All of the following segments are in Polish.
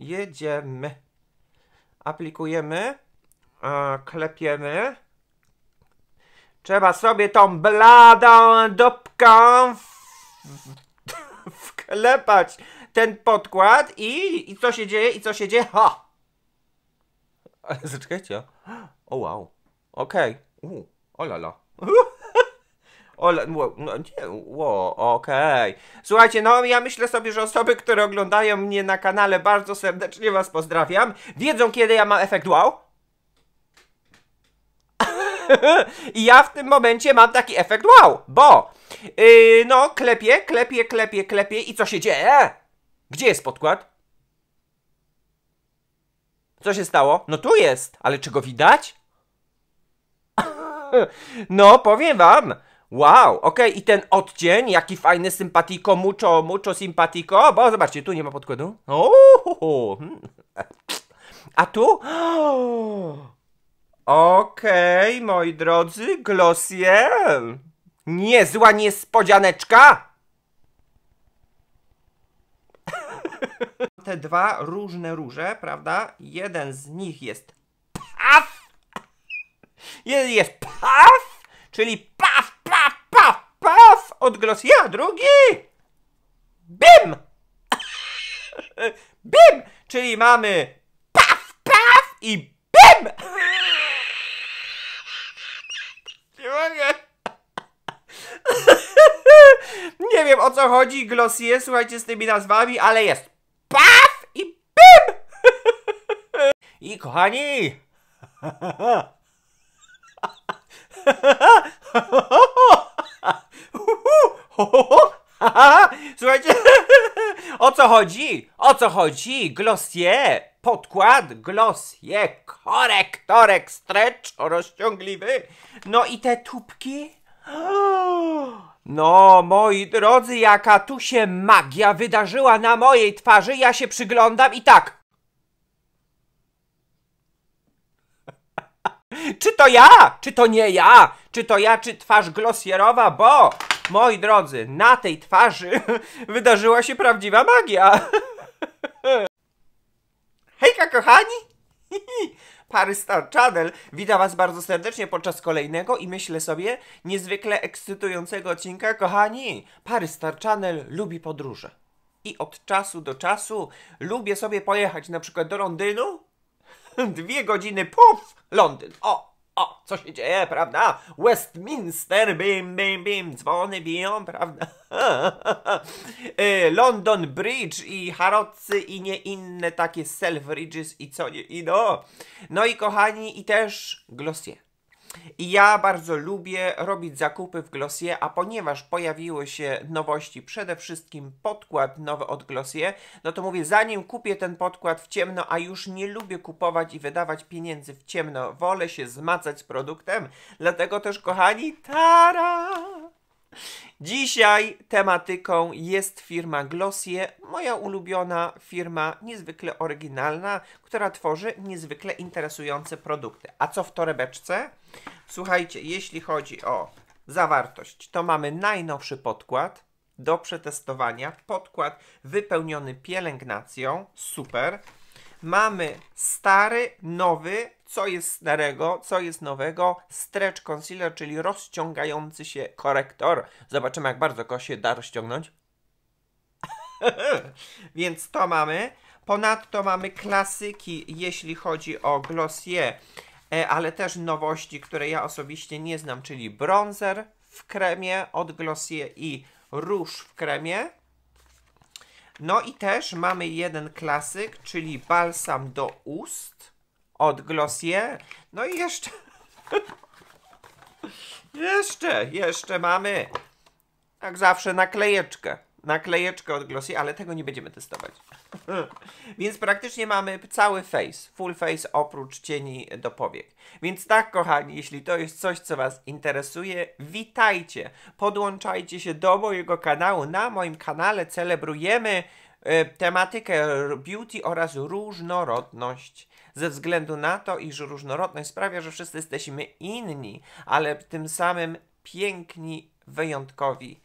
jedziemy. Aplikujemy, a, klepiemy. Trzeba sobie tą bladą dupką wklepać ten podkład i, i co się dzieje, i co się dzieje, ha! Zaczekajcie. O wow. Okej. Okay. Uuu, olala. Ole, no, no, nie, ło, okej. Słuchajcie, no ja myślę sobie, że osoby, które oglądają mnie na kanale, bardzo serdecznie was pozdrawiam. Wiedzą, kiedy ja mam efekt wow? I ja w tym momencie mam taki efekt wow, bo yy, no klepie, klepie, klepie, klepie i co się dzieje? Gdzie jest podkład? Co się stało? No tu jest, ale czy go widać? No, powiem wam, Wow, ok, i ten odcień, jaki fajny, sympatico, mucho, mucho simpatico. Bo zobaczcie, tu nie ma podkładu. Hmm. A tu? Okej, okay, moi drodzy, Glossier. Niezła niespodzianeczka. Te dwa różne róże, prawda? Jeden z nich jest paf. Jeden jest paf, czyli paf Paf, paf, paf! Odgłos ja, drugi! Bim! Bim! Czyli mamy paf, paf i bim! Nie mogę. Nie wiem o co chodzi, glosie, słuchajcie z tymi nazwami, ale jest paf i bim! I kochani! Słuchajcie, o co chodzi? O co chodzi? Glossier, podkład, glossier, korektorek, stretch, rozciągliwy. No i te tubki? No, moi drodzy, jaka tu się magia wydarzyła na mojej twarzy, ja się przyglądam i tak. Czy to ja? Czy to nie ja? Czy to ja, czy twarz Glossierowa? Bo, moi drodzy, na tej twarzy wydarzyła się prawdziwa magia. Hejka, kochani! Pary Star Channel. Witam Was bardzo serdecznie podczas kolejnego i myślę sobie niezwykle ekscytującego odcinka. Kochani, Pary Star Channel lubi podróże. I od czasu do czasu lubię sobie pojechać na przykład do Londynu Dwie godziny, puf, Londyn. O, o, co się dzieje, prawda? Westminster, bim, bim, bim, dzwony biją, prawda? Y, London Bridge i Harrodsy i nie inne takie Selfridges i co nie, i no. No i kochani, i też Glossier. I ja bardzo lubię robić zakupy w Glossier, a ponieważ pojawiły się nowości, przede wszystkim podkład nowy od Glossier, no to mówię, zanim kupię ten podkład w ciemno, a już nie lubię kupować i wydawać pieniędzy w ciemno, wolę się zmacać z produktem, dlatego też kochani, tara! Dzisiaj tematyką jest firma Glossier, moja ulubiona firma, niezwykle oryginalna, która tworzy niezwykle interesujące produkty. A co w torebeczce? Słuchajcie, jeśli chodzi o zawartość, to mamy najnowszy podkład do przetestowania. Podkład wypełniony pielęgnacją, super. Mamy stary, nowy co jest starego, co jest nowego, stretch concealer, czyli rozciągający się korektor. Zobaczymy, jak bardzo go się da rozciągnąć. Więc to mamy. Ponadto mamy klasyki, jeśli chodzi o Glossier, e, ale też nowości, które ja osobiście nie znam, czyli bronzer w kremie od Glossier i róż w kremie. No i też mamy jeden klasyk, czyli balsam do ust od Glossier. No i jeszcze... jeszcze, jeszcze mamy jak zawsze naklejeczkę. Naklejeczkę od Glossier, ale tego nie będziemy testować. Więc praktycznie mamy cały face, full face oprócz cieni do powiek. Więc tak, kochani, jeśli to jest coś, co Was interesuje, witajcie. Podłączajcie się do mojego kanału. Na moim kanale celebrujemy y, tematykę beauty oraz różnorodność ze względu na to, iż różnorodność sprawia, że wszyscy jesteśmy inni, ale tym samym piękni, wyjątkowi.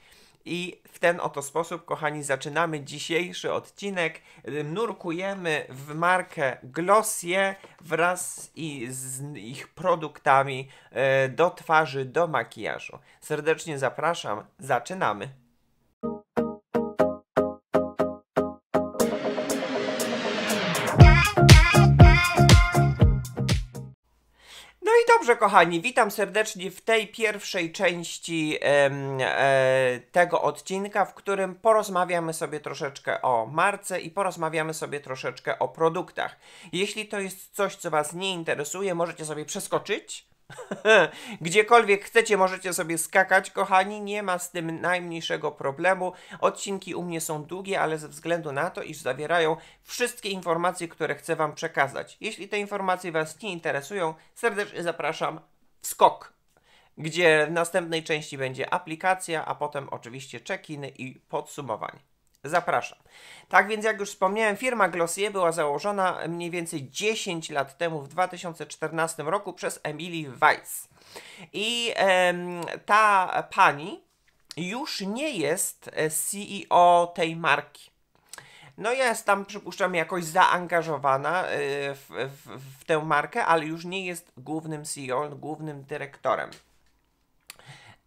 I w ten oto sposób, kochani, zaczynamy dzisiejszy odcinek. Nurkujemy w markę Glossier wraz i z ich produktami e, do twarzy, do makijażu. Serdecznie zapraszam, zaczynamy. Dobrze, kochani, witam serdecznie w tej pierwszej części em, e, tego odcinka, w którym porozmawiamy sobie troszeczkę o marce i porozmawiamy sobie troszeczkę o produktach. Jeśli to jest coś, co Was nie interesuje, możecie sobie przeskoczyć Gdziekolwiek chcecie, możecie sobie skakać, kochani, nie ma z tym najmniejszego problemu. Odcinki u mnie są długie, ale ze względu na to, iż zawierają wszystkie informacje, które chcę Wam przekazać. Jeśli te informacje Was nie interesują, serdecznie zapraszam w skok, gdzie w następnej części będzie aplikacja, a potem oczywiście check in i podsumowanie. Zapraszam. Tak więc, jak już wspomniałem, firma Glossier była założona mniej więcej 10 lat temu, w 2014 roku, przez Emily Weiss. I ta pani już nie jest e, CEO tej marki. No jest tam, przypuszczam, jakoś zaangażowana e, w, w, w tę markę, ale już nie jest głównym CEO, głównym dyrektorem.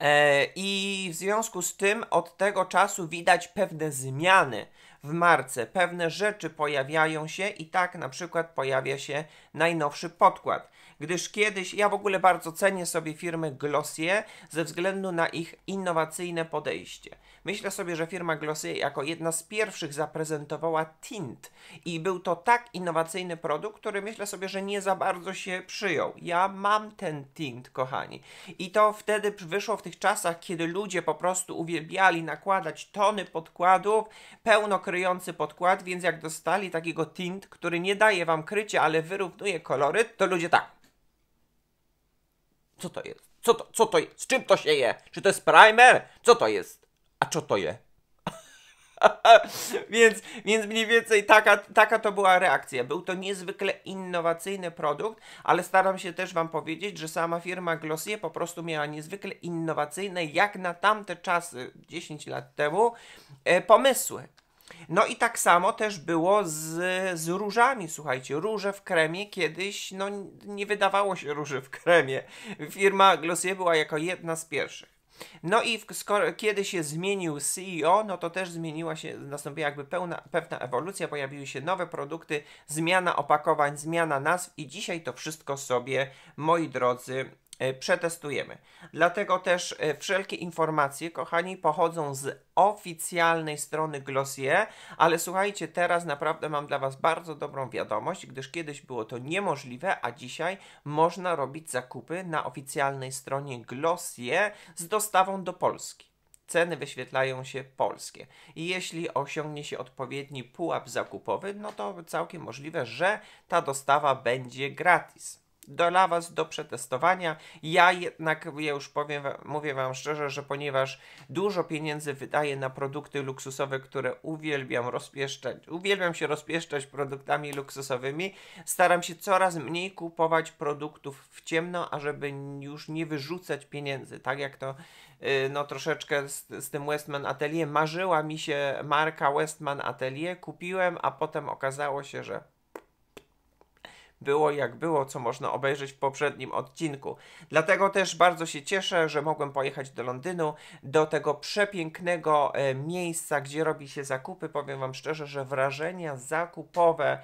E, I w związku z tym od tego czasu widać pewne zmiany w marce. Pewne rzeczy pojawiają się i tak na przykład pojawia się najnowszy podkład. Gdyż kiedyś, ja w ogóle bardzo cenię sobie firmy Glossier ze względu na ich innowacyjne podejście. Myślę sobie, że firma Glossier jako jedna z pierwszych zaprezentowała tint i był to tak innowacyjny produkt, który myślę sobie, że nie za bardzo się przyjął. Ja mam ten tint, kochani. I to wtedy wyszło w tych czasach, kiedy ludzie po prostu uwielbiali nakładać tony podkładów, pełno kryjący podkład, więc jak dostali takiego tint, który nie daje wam krycia, ale wyrównuje kolory, to ludzie tak. Co to jest? Co to, co to jest? Z czym to się je? Czy to jest primer? Co to jest? A co to je? więc, więc mniej więcej taka, taka to była reakcja. Był to niezwykle innowacyjny produkt, ale staram się też Wam powiedzieć, że sama firma Glossier po prostu miała niezwykle innowacyjne, jak na tamte czasy, 10 lat temu, e, pomysły. No i tak samo też było z, z różami, słuchajcie, róże w kremie kiedyś, no nie wydawało się róży w kremie. Firma Glossier była jako jedna z pierwszych. No i w, skoro, kiedy się zmienił CEO, no to też zmieniła się, nastąpiła jakby pełna, pewna ewolucja, pojawiły się nowe produkty, zmiana opakowań, zmiana nazw i dzisiaj to wszystko sobie, moi drodzy, E, przetestujemy. Dlatego też e, wszelkie informacje, kochani, pochodzą z oficjalnej strony Glossier, ale słuchajcie, teraz naprawdę mam dla Was bardzo dobrą wiadomość, gdyż kiedyś było to niemożliwe, a dzisiaj można robić zakupy na oficjalnej stronie Glossier z dostawą do Polski ceny wyświetlają się polskie. I jeśli osiągnie się odpowiedni pułap zakupowy, no to całkiem możliwe, że ta dostawa będzie gratis dla Was do przetestowania. Ja jednak, ja już powiem, mówię Wam szczerze, że ponieważ dużo pieniędzy wydaję na produkty luksusowe, które uwielbiam rozpieszczać, uwielbiam się rozpieszczać produktami luksusowymi, staram się coraz mniej kupować produktów w ciemno, ażeby już nie wyrzucać pieniędzy, tak jak to y, no troszeczkę z, z tym Westman Atelier. Marzyła mi się marka Westman Atelier, kupiłem, a potem okazało się, że było jak było, co można obejrzeć w poprzednim odcinku. Dlatego też bardzo się cieszę, że mogłem pojechać do Londynu, do tego przepięknego e, miejsca, gdzie robi się zakupy. Powiem Wam szczerze, że wrażenia zakupowe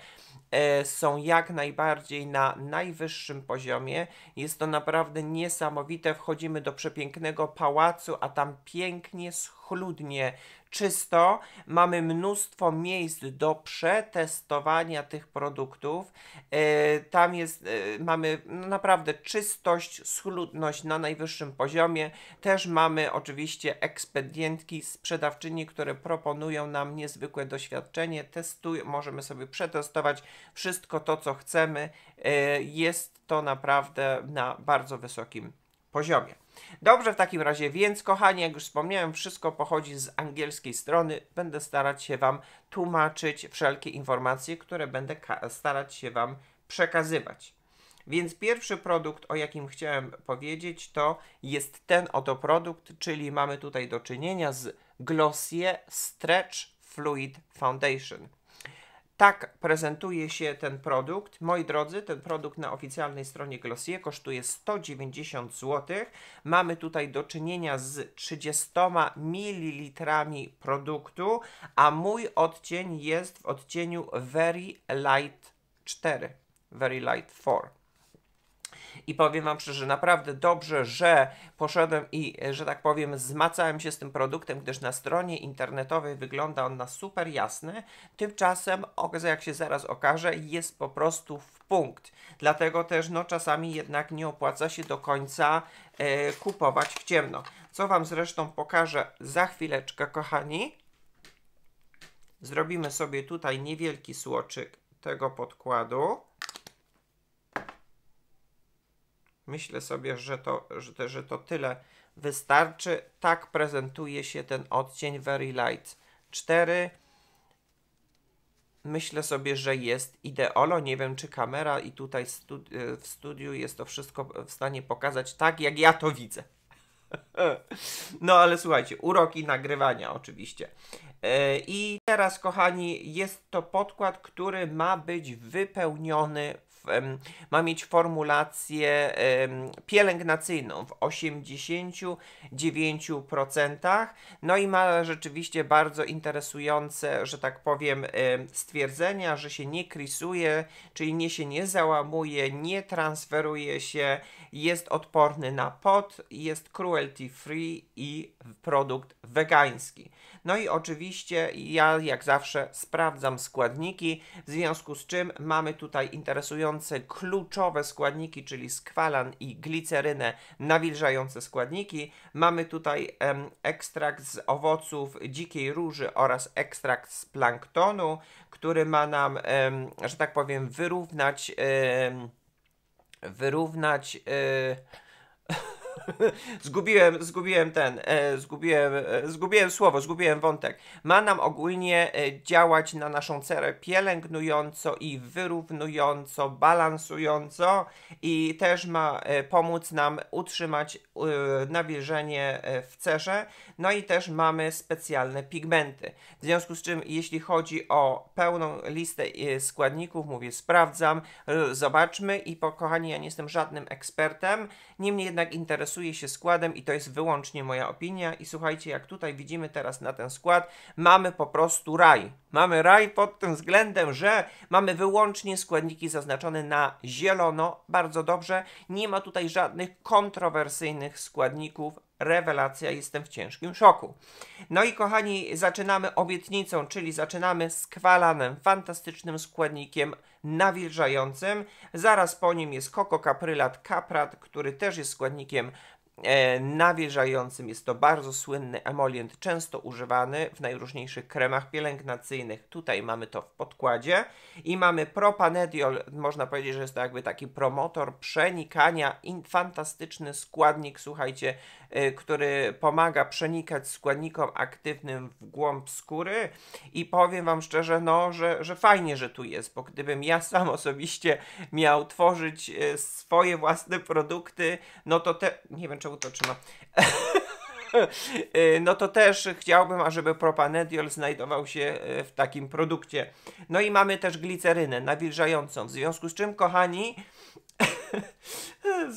e, są jak najbardziej na najwyższym poziomie. Jest to naprawdę niesamowite. Wchodzimy do przepięknego pałacu, a tam pięknie, schludnie, czysto, mamy mnóstwo miejsc do przetestowania tych produktów. E, tam jest, e, mamy naprawdę czystość, schludność na najwyższym poziomie. Też mamy oczywiście ekspedientki, sprzedawczyni, które proponują nam niezwykłe doświadczenie. Testuj, możemy sobie przetestować wszystko to, co chcemy. E, jest to naprawdę na bardzo wysokim poziomie poziomie. Dobrze w takim razie, więc kochani, jak już wspomniałem, wszystko pochodzi z angielskiej strony. Będę starać się Wam tłumaczyć wszelkie informacje, które będę starać się Wam przekazywać. Więc pierwszy produkt, o jakim chciałem powiedzieć, to jest ten oto produkt, czyli mamy tutaj do czynienia z Glossier Stretch Fluid Foundation tak prezentuje się ten produkt. Moi drodzy, ten produkt na oficjalnej stronie Glossier kosztuje 190 zł. Mamy tutaj do czynienia z 30 ml produktu, a mój odcień jest w odcieniu Very Light 4. Very Light 4 i powiem Wam szczerze, naprawdę dobrze, że poszedłem i, e, że tak powiem, zmacałem się z tym produktem, gdyż na stronie internetowej wygląda on na super jasny, tymczasem, jak się zaraz okaże, jest po prostu w punkt. Dlatego też, no, czasami jednak nie opłaca się do końca e, kupować w ciemno. Co Wam zresztą pokażę za chwileczkę, kochani. Zrobimy sobie tutaj niewielki słoczyk tego podkładu. Myślę sobie, że to, że, że to tyle wystarczy. Tak prezentuje się ten odcień Very Light 4. Myślę sobie, że jest ideolo. Nie wiem, czy kamera i tutaj studi w studiu jest to wszystko w stanie pokazać tak, jak ja to widzę. No ale słuchajcie, uroki nagrywania oczywiście. E, I teraz, kochani, jest to podkład, który ma być wypełniony ma mieć formulację pielęgnacyjną w 89%. No i ma rzeczywiście bardzo interesujące, że tak powiem, stwierdzenia, że się nie krisuje, czyli nie się nie załamuje, nie transferuje się, jest odporny na pot, jest cruelty free i produkt wegański. No i oczywiście ja jak zawsze sprawdzam składniki, w związku z czym mamy tutaj interesujące kluczowe składniki, czyli skwalan i glicerynę, nawilżające składniki. Mamy tutaj em, ekstrakt z owoców dzikiej róży oraz ekstrakt z planktonu, który ma nam, em, że tak powiem, wyrównać em, wyrównać y, zgubiłem, zgubiłem ten, e, zgubiłem, e, zgubiłem słowo, zgubiłem wątek. Ma nam ogólnie e, działać na naszą cerę pielęgnująco i wyrównująco, balansująco i też ma e, pomóc nam utrzymać e, nawilżenie w cerze. No i też mamy specjalne pigmenty. W związku z czym, jeśli chodzi o pełną listę składników, mówię, sprawdzam, zobaczmy i po kochani, ja nie jestem żadnym ekspertem, niemniej jednak interesujące interesuję się składem i to jest wyłącznie moja opinia. I słuchajcie, jak tutaj widzimy teraz na ten skład, mamy po prostu raj. Mamy raj pod tym względem, że mamy wyłącznie składniki zaznaczone na zielono, bardzo dobrze. Nie ma tutaj żadnych kontrowersyjnych składników. Rewelacja, jestem w ciężkim szoku. No i kochani, zaczynamy obietnicą, czyli zaczynamy z kwalanem, fantastycznym składnikiem nawilżającym. Zaraz po nim jest kaprylat kaprat, który też jest składnikiem E, nawierzającym. Jest to bardzo słynny emolient, często używany w najróżniejszych kremach pielęgnacyjnych. Tutaj mamy to w podkładzie i mamy propanediol. Można powiedzieć, że jest to jakby taki promotor przenikania, fantastyczny składnik, słuchajcie, e, który pomaga przenikać składnikom aktywnym w głąb skóry i powiem Wam szczerze, no, że, że fajnie, że tu jest, bo gdybym ja sam osobiście miał tworzyć e, swoje własne produkty, no to te, nie wiem, czemu to trzyma. Y, no to też chciałbym, ażeby propanediol znajdował się y, w takim produkcie. No i mamy też glicerynę nawilżającą, w związku z czym, kochani,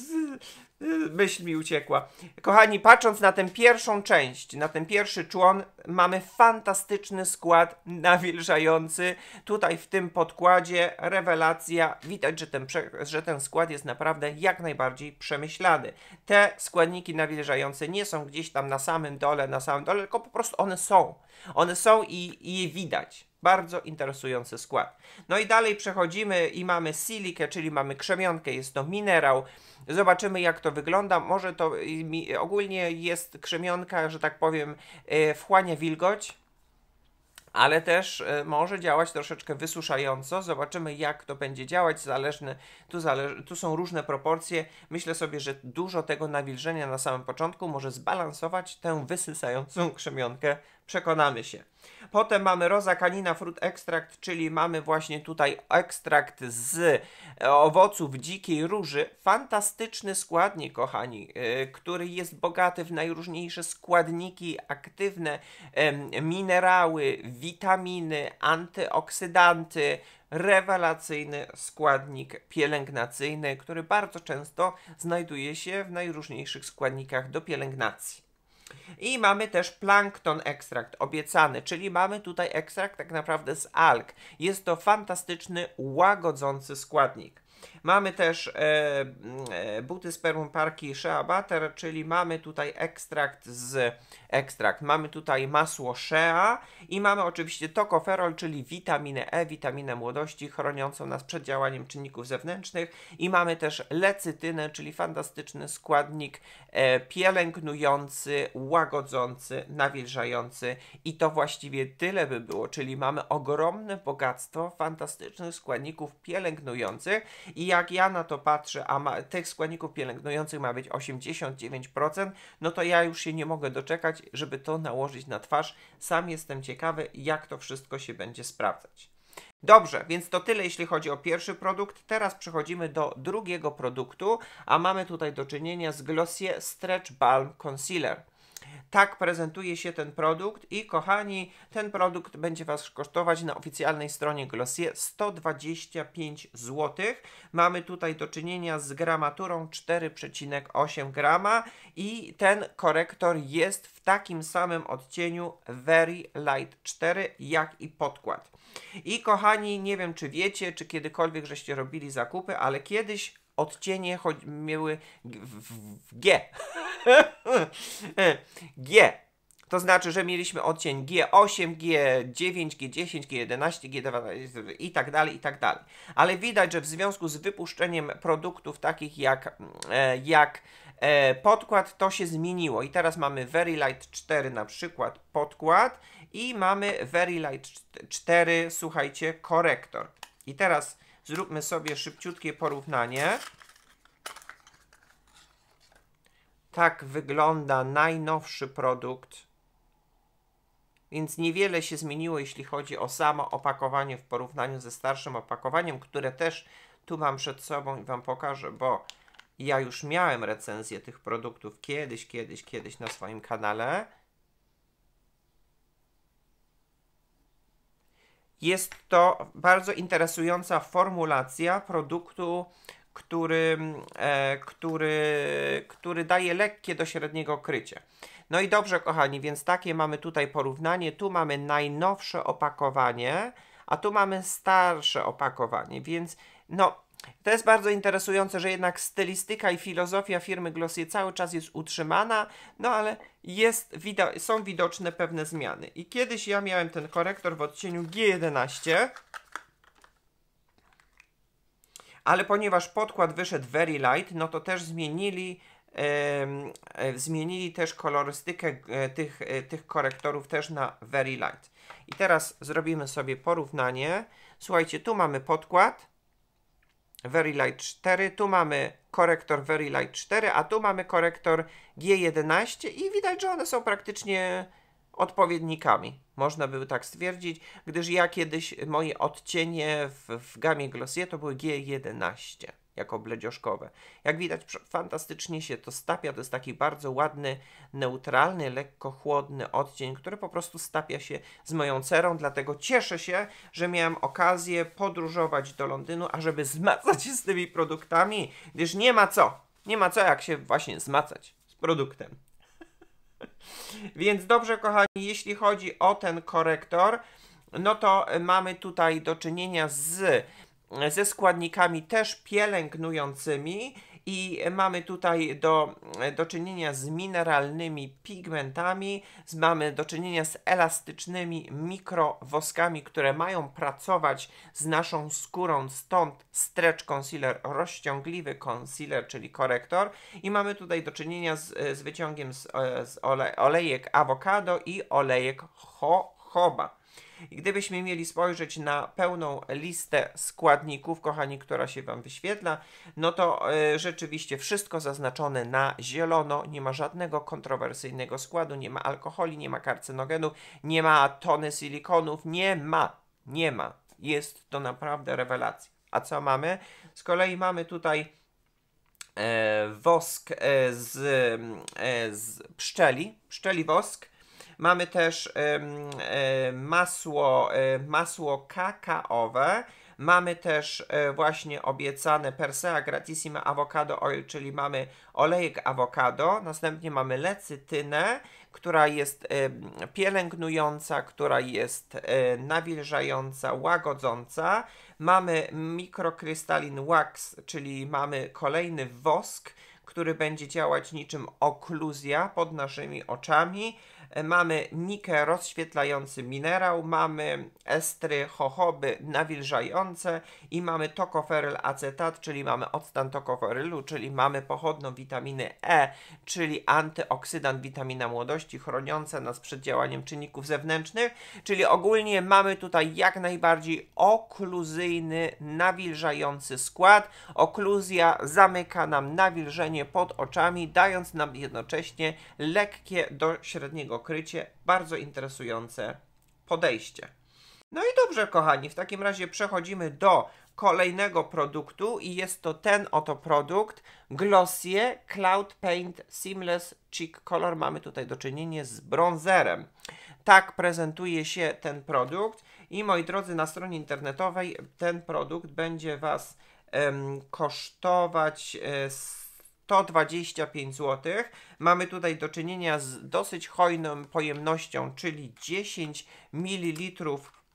Y, myśl mi uciekła. Kochani, patrząc na tę pierwszą część, na ten pierwszy człon, mamy fantastyczny skład nawilżający. Tutaj w tym podkładzie rewelacja. Widać, że ten, że ten skład jest naprawdę jak najbardziej przemyślany. Te składniki nawilżające nie są gdzieś tam na samym dole, na samym dole, tylko po prostu one są one są i, i je widać. Bardzo interesujący skład. No i dalej przechodzimy i mamy silikę, czyli mamy krzemionkę, jest to minerał. Zobaczymy jak to wygląda. Może to ogólnie jest krzemionka, że tak powiem, e, wchłania wilgoć ale też e, może działać troszeczkę wysuszająco. Zobaczymy, jak to będzie działać. Zależne, tu, tu są różne proporcje. Myślę sobie, że dużo tego nawilżenia na samym początku może zbalansować tę wysysającą krzemionkę. Przekonamy się. Potem mamy Rosa Canina Fruit Extract, czyli mamy właśnie tutaj ekstrakt z e, owoców dzikiej róży. Fantastyczny składnik, kochani, e, który jest bogaty w najróżniejsze składniki aktywne, minerały, witaminy, antyoksydanty, rewelacyjny składnik pielęgnacyjny, który bardzo często znajduje się w najróżniejszych składnikach do pielęgnacji. I mamy też plankton ekstrakt obiecany, czyli mamy tutaj ekstrakt tak naprawdę z alg. Jest to fantastyczny, łagodzący składnik. Mamy też e, e buty z Perum Parki Shea Butter, czyli mamy tutaj ekstrakt z ekstrakt. Mamy tutaj masło Shea i mamy oczywiście tokoferol, czyli witaminę E, witaminę młodości chroniącą nas przed działaniem czynników zewnętrznych i mamy też lecytynę, czyli fantastyczny składnik e, pielęgnujący, łagodzący, nawilżający i to właściwie tyle by było, czyli mamy ogromne bogactwo fantastycznych składników pielęgnujących i jak ja na to patrzę, a ma, tych składników pielęgnujących ma być 89%, no to ja już się nie mogę doczekać, żeby to nałożyć na twarz. Sam jestem ciekawy, jak to wszystko się będzie sprawdzać. Dobrze, więc to tyle jeśli chodzi o pierwszy produkt. Teraz przechodzimy do drugiego produktu, a mamy tutaj do czynienia z Glossier Stretch Balm Concealer. Tak prezentuje się ten produkt i kochani, ten produkt będzie Was kosztować na oficjalnej stronie Glossier 125 zł. Mamy tutaj do czynienia z gramaturą 4,8 grama i ten korektor jest w takim samym odcieniu Very Light 4 jak i podkład. I kochani, nie wiem czy wiecie, czy kiedykolwiek żeście robili zakupy, ale kiedyś odcienie miały w, w G. G. To znaczy, że mieliśmy odcień G8, G9, G10, G11, G12 i tak dalej, i tak dalej. Ale widać, że w związku z wypuszczeniem produktów takich jak, e, jak e, podkład, to się zmieniło. I teraz mamy Very Light 4 na przykład podkład i mamy Very Light 4, słuchajcie, korektor. I teraz Zróbmy sobie szybciutkie porównanie. Tak wygląda najnowszy produkt. Więc niewiele się zmieniło, jeśli chodzi o samo opakowanie w porównaniu ze starszym opakowaniem, które też tu mam przed sobą i Wam pokażę, bo ja już miałem recenzję tych produktów kiedyś, kiedyś, kiedyś na swoim kanale. Jest to bardzo interesująca formulacja produktu, który, e, który, który daje lekkie do średniego krycie. No i dobrze, kochani, więc takie mamy tutaj porównanie. Tu mamy najnowsze opakowanie, a tu mamy starsze opakowanie, więc no to jest bardzo interesujące, że jednak stylistyka i filozofia firmy Glossier cały czas jest utrzymana, no ale jest, wida są widoczne pewne zmiany. I kiedyś ja miałem ten korektor w odcieniu G11, ale ponieważ podkład wyszedł Very Light, no to też zmienili e, zmienili też kolorystykę e, tych, e, tych korektorów też na Very Light. I teraz zrobimy sobie porównanie. Słuchajcie, tu mamy podkład, Verilight 4, tu mamy korektor Verilight 4, a tu mamy korektor G11 i widać, że one są praktycznie odpowiednikami. Można by tak stwierdzić, gdyż ja kiedyś moje odcienie w, w gamie Glossier to były G11 jako bledzioszkowe. Jak widać, fantastycznie się to stapia. To jest taki bardzo ładny, neutralny, lekko chłodny odcień, który po prostu stapia się z moją cerą. Dlatego cieszę się, że miałem okazję podróżować do Londynu, ażeby zmacać się z tymi produktami, gdyż nie ma co. Nie ma co, jak się właśnie zmacać z produktem. Więc dobrze, kochani, jeśli chodzi o ten korektor, no to mamy tutaj do czynienia z ze składnikami też pielęgnującymi i mamy tutaj do, do czynienia z mineralnymi pigmentami, mamy do czynienia z elastycznymi mikrowoskami, które mają pracować z naszą skórą, stąd stretch concealer, rozciągliwy concealer, czyli korektor i mamy tutaj do czynienia z, z wyciągiem z, e, z olejek awokado i olejek jojoba. I gdybyśmy mieli spojrzeć na pełną listę składników, kochani, która się Wam wyświetla, no to y, rzeczywiście wszystko zaznaczone na zielono, nie ma żadnego kontrowersyjnego składu, nie ma alkoholi, nie ma karcynogenu, nie ma tony silikonów, nie ma, nie ma. Jest to naprawdę rewelacja. A co mamy? Z kolei mamy tutaj e, wosk e, z, e, z pszczeli, pszczeli wosk, Mamy też e, masło, e, masło kakaowe. Mamy też e, właśnie obiecane Persea Gratissima Avocado Oil, czyli mamy olejek awokado, następnie mamy lecytynę, która jest pielęgnująca, która jest nawilżająca, łagodząca. Mamy mikrokrystalin wax, czyli mamy kolejny wosk, który będzie działać niczym okluzja pod naszymi oczami mamy mikę rozświetlający minerał, mamy estry chochoby nawilżające i mamy tokoferyl acetat, czyli mamy odstan tokoferylu, czyli mamy pochodną witaminy E, czyli antyoksydant witamina młodości chroniące nas przed działaniem czynników zewnętrznych, czyli ogólnie mamy tutaj jak najbardziej okluzyjny, nawilżający skład. Okluzja zamyka nam nawilżenie pod oczami, dając nam jednocześnie lekkie do średniego okrycie krycie. Bardzo interesujące podejście. No i dobrze, kochani, w takim razie przechodzimy do kolejnego produktu i jest to ten oto produkt Glossier Cloud Paint Seamless Cheek Color. Mamy tutaj do czynienia z bronzerem. Tak prezentuje się ten produkt i moi drodzy na stronie internetowej ten produkt będzie Was kosztować e, 125 zł. Mamy tutaj do czynienia z dosyć hojną pojemnością, czyli 10 ml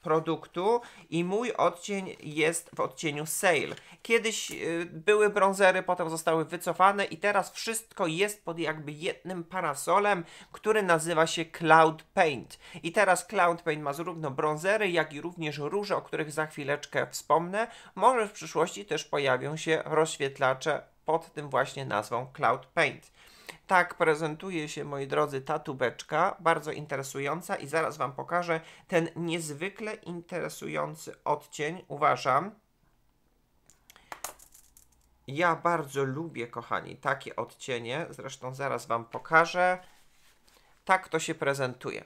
produktu i mój odcień jest w odcieniu sale. Kiedyś y, były brązery, potem zostały wycofane i teraz wszystko jest pod jakby jednym parasolem, który nazywa się Cloud Paint. I teraz Cloud Paint ma zarówno brązery, jak i również róże, o których za chwileczkę wspomnę. Może w przyszłości też pojawią się rozświetlacze pod tym właśnie nazwą Cloud Paint. Tak prezentuje się, moi drodzy, ta tubeczka, bardzo interesująca i zaraz Wam pokażę ten niezwykle interesujący odcień, uważam. Ja bardzo lubię, kochani, takie odcienie, zresztą zaraz Wam pokażę. Tak to się prezentuje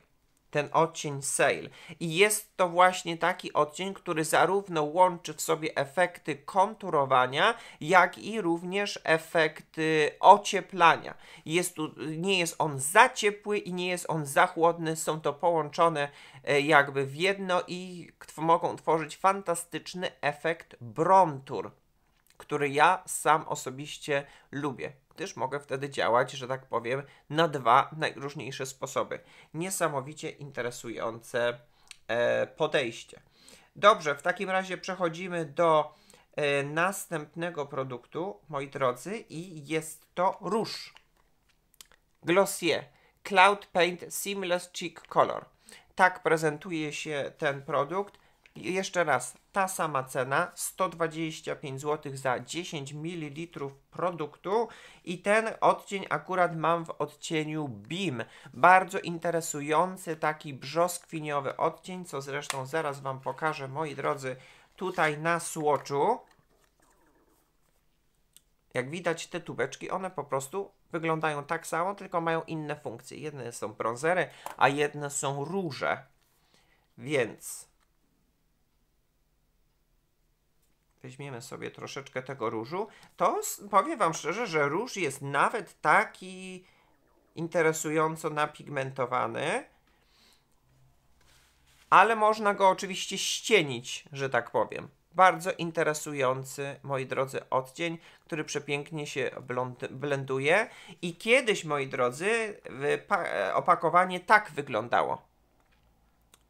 ten odcień Sail. I jest to właśnie taki odcień, który zarówno łączy w sobie efekty konturowania, jak i również efekty ocieplania. Jest tu, nie jest on za ciepły i nie jest on za chłodny, są to połączone e, jakby w jedno i mogą tworzyć fantastyczny efekt brontur, który ja sam osobiście lubię gdyż mogę wtedy działać, że tak powiem, na dwa najróżniejsze sposoby. Niesamowicie interesujące e, podejście. Dobrze, w takim razie przechodzimy do e, następnego produktu, moi drodzy, i jest to róż. Glossier Cloud Paint Seamless Cheek Color. Tak prezentuje się ten produkt. Jeszcze raz, ta sama cena 125 zł za 10 ml produktu i ten odcień akurat mam w odcieniu BIM. Bardzo interesujący taki brzoskwiniowy odcień, co zresztą zaraz Wam pokażę, moi drodzy, tutaj na słoczu. Jak widać te tubeczki, one po prostu wyglądają tak samo, tylko mają inne funkcje. Jedne są bronzery, a jedne są róże. Więc weźmiemy sobie troszeczkę tego różu, to powiem Wam szczerze, że róż jest nawet taki interesująco napigmentowany, ale można go oczywiście ścienić, że tak powiem. Bardzo interesujący, moi drodzy, odcień, który przepięknie się blenduje. I kiedyś, moi drodzy, e, opakowanie tak wyglądało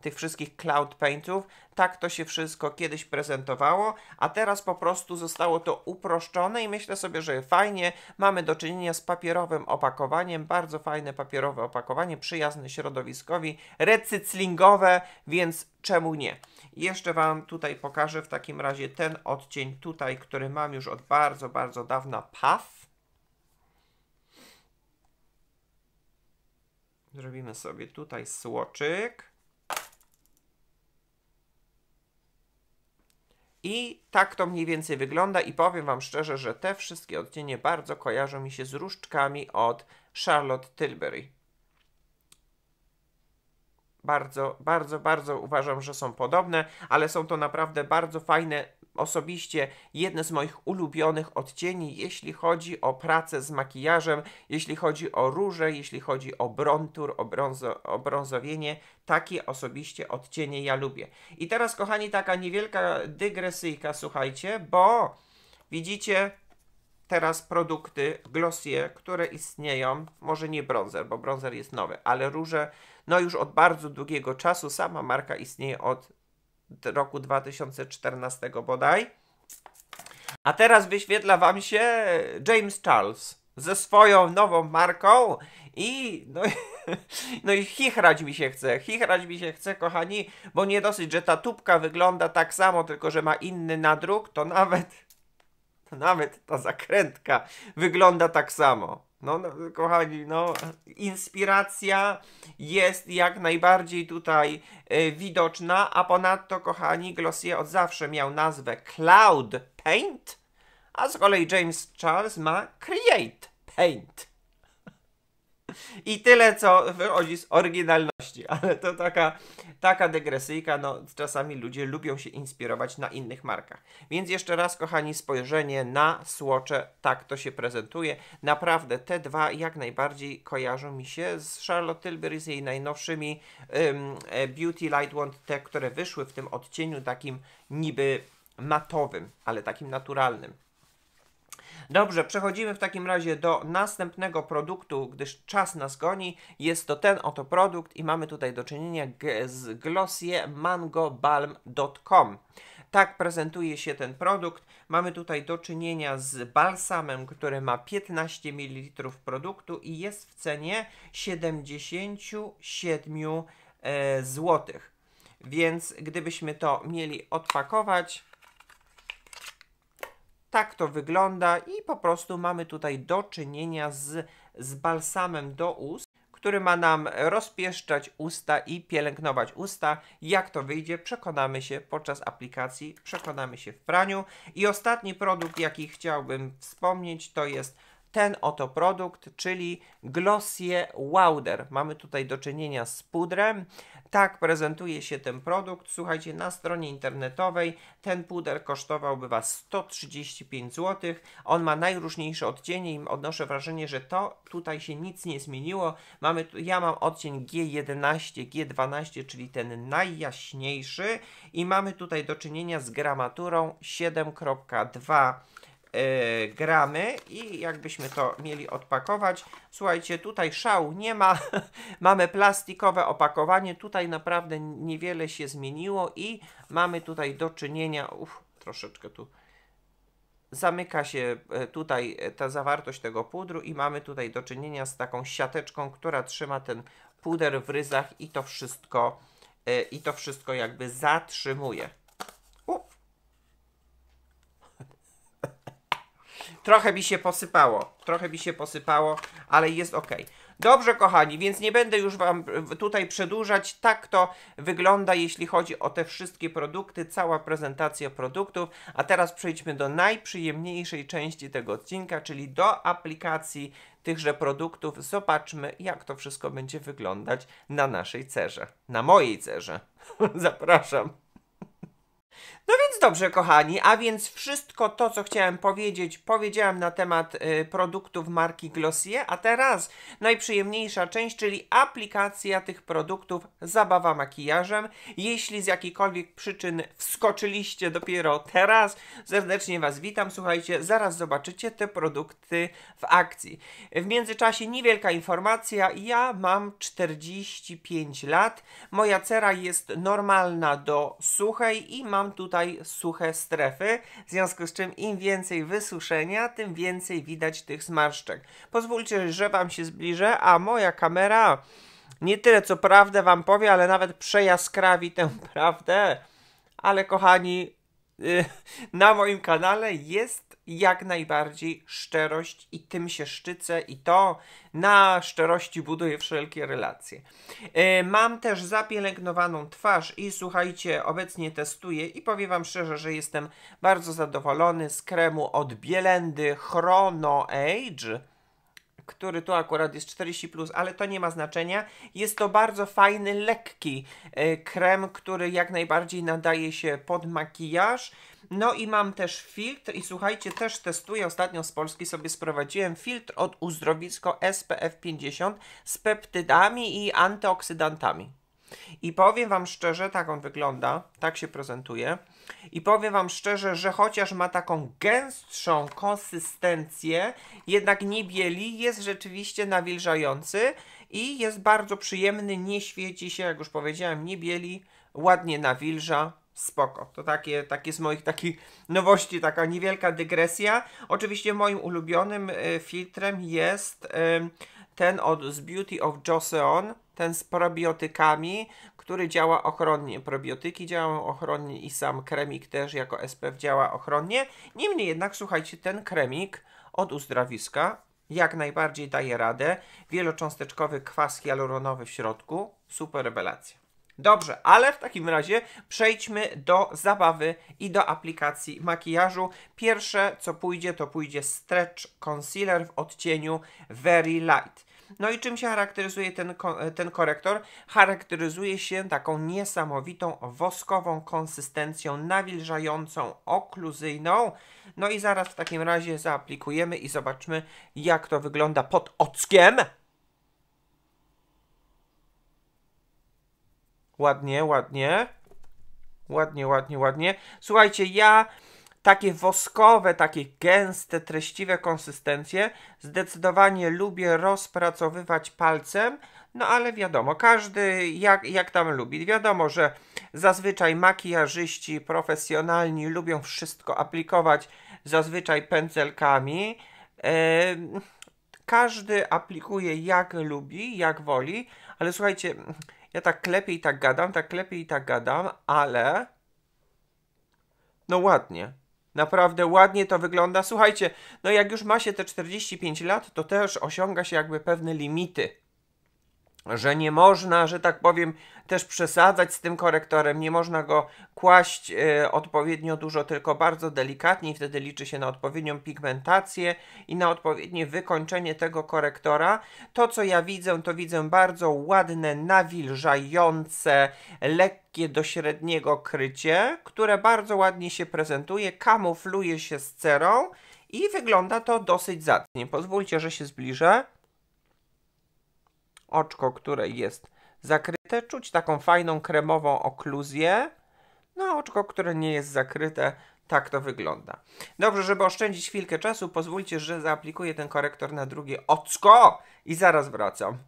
tych wszystkich cloud paintów. Tak to się wszystko kiedyś prezentowało, a teraz po prostu zostało to uproszczone i myślę sobie, że fajnie. Mamy do czynienia z papierowym opakowaniem, bardzo fajne papierowe opakowanie, przyjazne środowiskowi, recyklingowe, więc czemu nie? Jeszcze Wam tutaj pokażę w takim razie ten odcień tutaj, który mam już od bardzo, bardzo dawna, PAF. Zrobimy sobie tutaj słoczyk. I tak to mniej więcej wygląda i powiem Wam szczerze, że te wszystkie odcienie bardzo kojarzą mi się z różdżkami od Charlotte Tilbury. Bardzo, bardzo, bardzo uważam, że są podobne, ale są to naprawdę bardzo fajne osobiście jedne z moich ulubionych odcieni, jeśli chodzi o pracę z makijażem, jeśli chodzi o róże, jeśli chodzi o brontur, o, brązo, o brązowienie. Takie osobiście odcienie ja lubię. I teraz, kochani, taka niewielka dygresyjka, słuchajcie, bo widzicie teraz produkty Glossier, które istnieją, może nie bronzer, bo bronzer jest nowy, ale róże, no już od bardzo długiego czasu, sama marka istnieje od roku 2014 bodaj. A teraz wyświetla wam się James Charles ze swoją nową marką i no, no i chichrać mi się chce, chichrać mi się chce, kochani, bo nie dosyć, że ta tubka wygląda tak samo, tylko że ma inny nadruk, to nawet to nawet ta zakrętka wygląda tak samo. No, no, kochani, no, inspiracja jest jak najbardziej tutaj y, widoczna, a ponadto, kochani, Glossier od zawsze miał nazwę Cloud Paint, a z kolei James Charles ma Create Paint. I tyle, co wychodzi z oryginalności, ale to taka, taka dygresyjka, no czasami ludzie lubią się inspirować na innych markach. Więc jeszcze raz, kochani, spojrzenie na słocze, tak to się prezentuje. Naprawdę te dwa jak najbardziej kojarzą mi się z Charlotte Tilbury, z jej najnowszymi e, Beauty Light Wand, te, które wyszły w tym odcieniu takim niby matowym, ale takim naturalnym. Dobrze, przechodzimy w takim razie do następnego produktu, gdyż czas nas goni. Jest to ten oto produkt i mamy tutaj do czynienia z glossiemangobalm.com. Tak prezentuje się ten produkt. Mamy tutaj do czynienia z balsamem, który ma 15 ml produktu i jest w cenie 77 e, zł. Więc gdybyśmy to mieli odpakować, tak to wygląda i po prostu mamy tutaj do czynienia z, z balsamem do ust, który ma nam rozpieszczać usta i pielęgnować usta. Jak to wyjdzie, przekonamy się podczas aplikacji, przekonamy się w praniu. I ostatni produkt, jaki chciałbym wspomnieć, to jest ten oto produkt, czyli Glossier Wowder. Mamy tutaj do czynienia z pudrem. Tak prezentuje się ten produkt. Słuchajcie, na stronie internetowej ten puder kosztowałby Was 135 zł. On ma najróżniejsze odcienie i odnoszę wrażenie, że to tutaj się nic nie zmieniło. Mamy, tu, ja mam odcień G11, G12, czyli ten najjaśniejszy i mamy tutaj do czynienia z gramaturą 7.2 E, gramy i jakbyśmy to mieli odpakować. Słuchajcie, tutaj szału nie ma, mamy plastikowe opakowanie, tutaj naprawdę niewiele się zmieniło i mamy tutaj do czynienia, uff, troszeczkę tu zamyka się e, tutaj e, ta zawartość tego pudru i mamy tutaj do czynienia z taką siateczką, która trzyma ten puder w ryzach i to wszystko, i to wszystko jakby zatrzymuje. Trochę mi się posypało, trochę mi się posypało, ale jest ok. Dobrze, kochani, więc nie będę już Wam tutaj przedłużać. Tak to wygląda, jeśli chodzi o te wszystkie produkty, cała prezentacja produktów. A teraz przejdźmy do najprzyjemniejszej części tego odcinka, czyli do aplikacji tychże produktów. Zobaczmy, jak to wszystko będzie wyglądać na naszej cerze, na mojej cerze. Zapraszam. No więc dobrze, kochani, a więc wszystko to, co chciałem powiedzieć, powiedziałem na temat y, produktów marki Glossier, a teraz najprzyjemniejsza część, czyli aplikacja tych produktów, zabawa makijażem. Jeśli z jakichkolwiek przyczyn wskoczyliście dopiero teraz, serdecznie Was witam. Słuchajcie, zaraz zobaczycie te produkty w akcji. W międzyczasie niewielka informacja, ja mam 45 lat, moja cera jest normalna do suchej i mam tutaj tutaj suche strefy, w związku z czym im więcej wysuszenia, tym więcej widać tych zmarszczek. Pozwólcie, że Wam się zbliżę, a moja kamera nie tyle co prawdę Wam powie, ale nawet przejaskrawi tę prawdę. Ale kochani, y, na moim kanale jest jak najbardziej szczerość i tym się szczycę i to na szczerości buduję wszelkie relacje. E, mam też zapielęgnowaną twarz i słuchajcie, obecnie testuję i powiem Wam szczerze, że jestem bardzo zadowolony z kremu od Bielendy Chrono Age który tu akurat jest 40, plus, ale to nie ma znaczenia. Jest to bardzo fajny, lekki e, krem, który jak najbardziej nadaje się pod makijaż. No i mam też filtr i słuchajcie, też testuję, ostatnio z Polski sobie sprowadziłem filtr od uzdrowisko SPF 50 z peptydami i antyoksydantami. I powiem Wam szczerze, tak on wygląda, tak się prezentuje. I powiem Wam szczerze, że chociaż ma taką gęstszą konsystencję, jednak nie bieli, jest rzeczywiście nawilżający i jest bardzo przyjemny, nie świeci się, jak już powiedziałem, nie bieli, ładnie nawilża spoko. To takie, takie z moich takich nowości, taka niewielka dygresja. Oczywiście moim ulubionym y, filtrem jest y, ten od z Beauty of Joseon, ten z probiotykami, który działa ochronnie. Probiotyki działają ochronnie i sam kremik też jako SPF działa ochronnie. Niemniej jednak, słuchajcie, ten kremik od uzdrawiska jak najbardziej daje radę. Wielocząsteczkowy kwas hialuronowy w środku. Super rewelacja. Dobrze, ale w takim razie przejdźmy do zabawy i do aplikacji makijażu. Pierwsze co pójdzie, to pójdzie Stretch Concealer w odcieniu Very Light. No i czym się charakteryzuje ten, ten korektor? Charakteryzuje się taką niesamowitą woskową konsystencją, nawilżającą, okluzyjną. No i zaraz w takim razie zaaplikujemy i zobaczmy, jak to wygląda pod oczkiem. Ładnie, ładnie. Ładnie, ładnie, ładnie. Słuchajcie, ja takie woskowe, takie gęste, treściwe konsystencje zdecydowanie lubię rozpracowywać palcem, no ale wiadomo, każdy jak, jak tam lubi. Wiadomo, że zazwyczaj makijażyści profesjonalni lubią wszystko aplikować zazwyczaj pędzelkami. Yy, każdy aplikuje jak lubi, jak woli, ale słuchajcie, ja tak klepię i tak gadam, tak klepię i tak gadam, ale no ładnie. Naprawdę ładnie to wygląda. Słuchajcie, no jak już ma się te 45 lat, to też osiąga się jakby pewne limity że nie można, że tak powiem, też przesadzać z tym korektorem, nie można go kłaść y, odpowiednio dużo, tylko bardzo delikatnie i wtedy liczy się na odpowiednią pigmentację i na odpowiednie wykończenie tego korektora. To co ja widzę, to widzę bardzo ładne, nawilżające, lekkie do średniego krycie, które bardzo ładnie się prezentuje, kamufluje się z cerą i wygląda to dosyć zacnie. Pozwólcie, że się zbliżę oczko, które jest zakryte, czuć taką fajną kremową okluzję. No, oczko, które nie jest zakryte, tak to wygląda. Dobrze, żeby oszczędzić chwilkę czasu, pozwólcie, że zaaplikuję ten korektor na drugie oczko i zaraz wracam.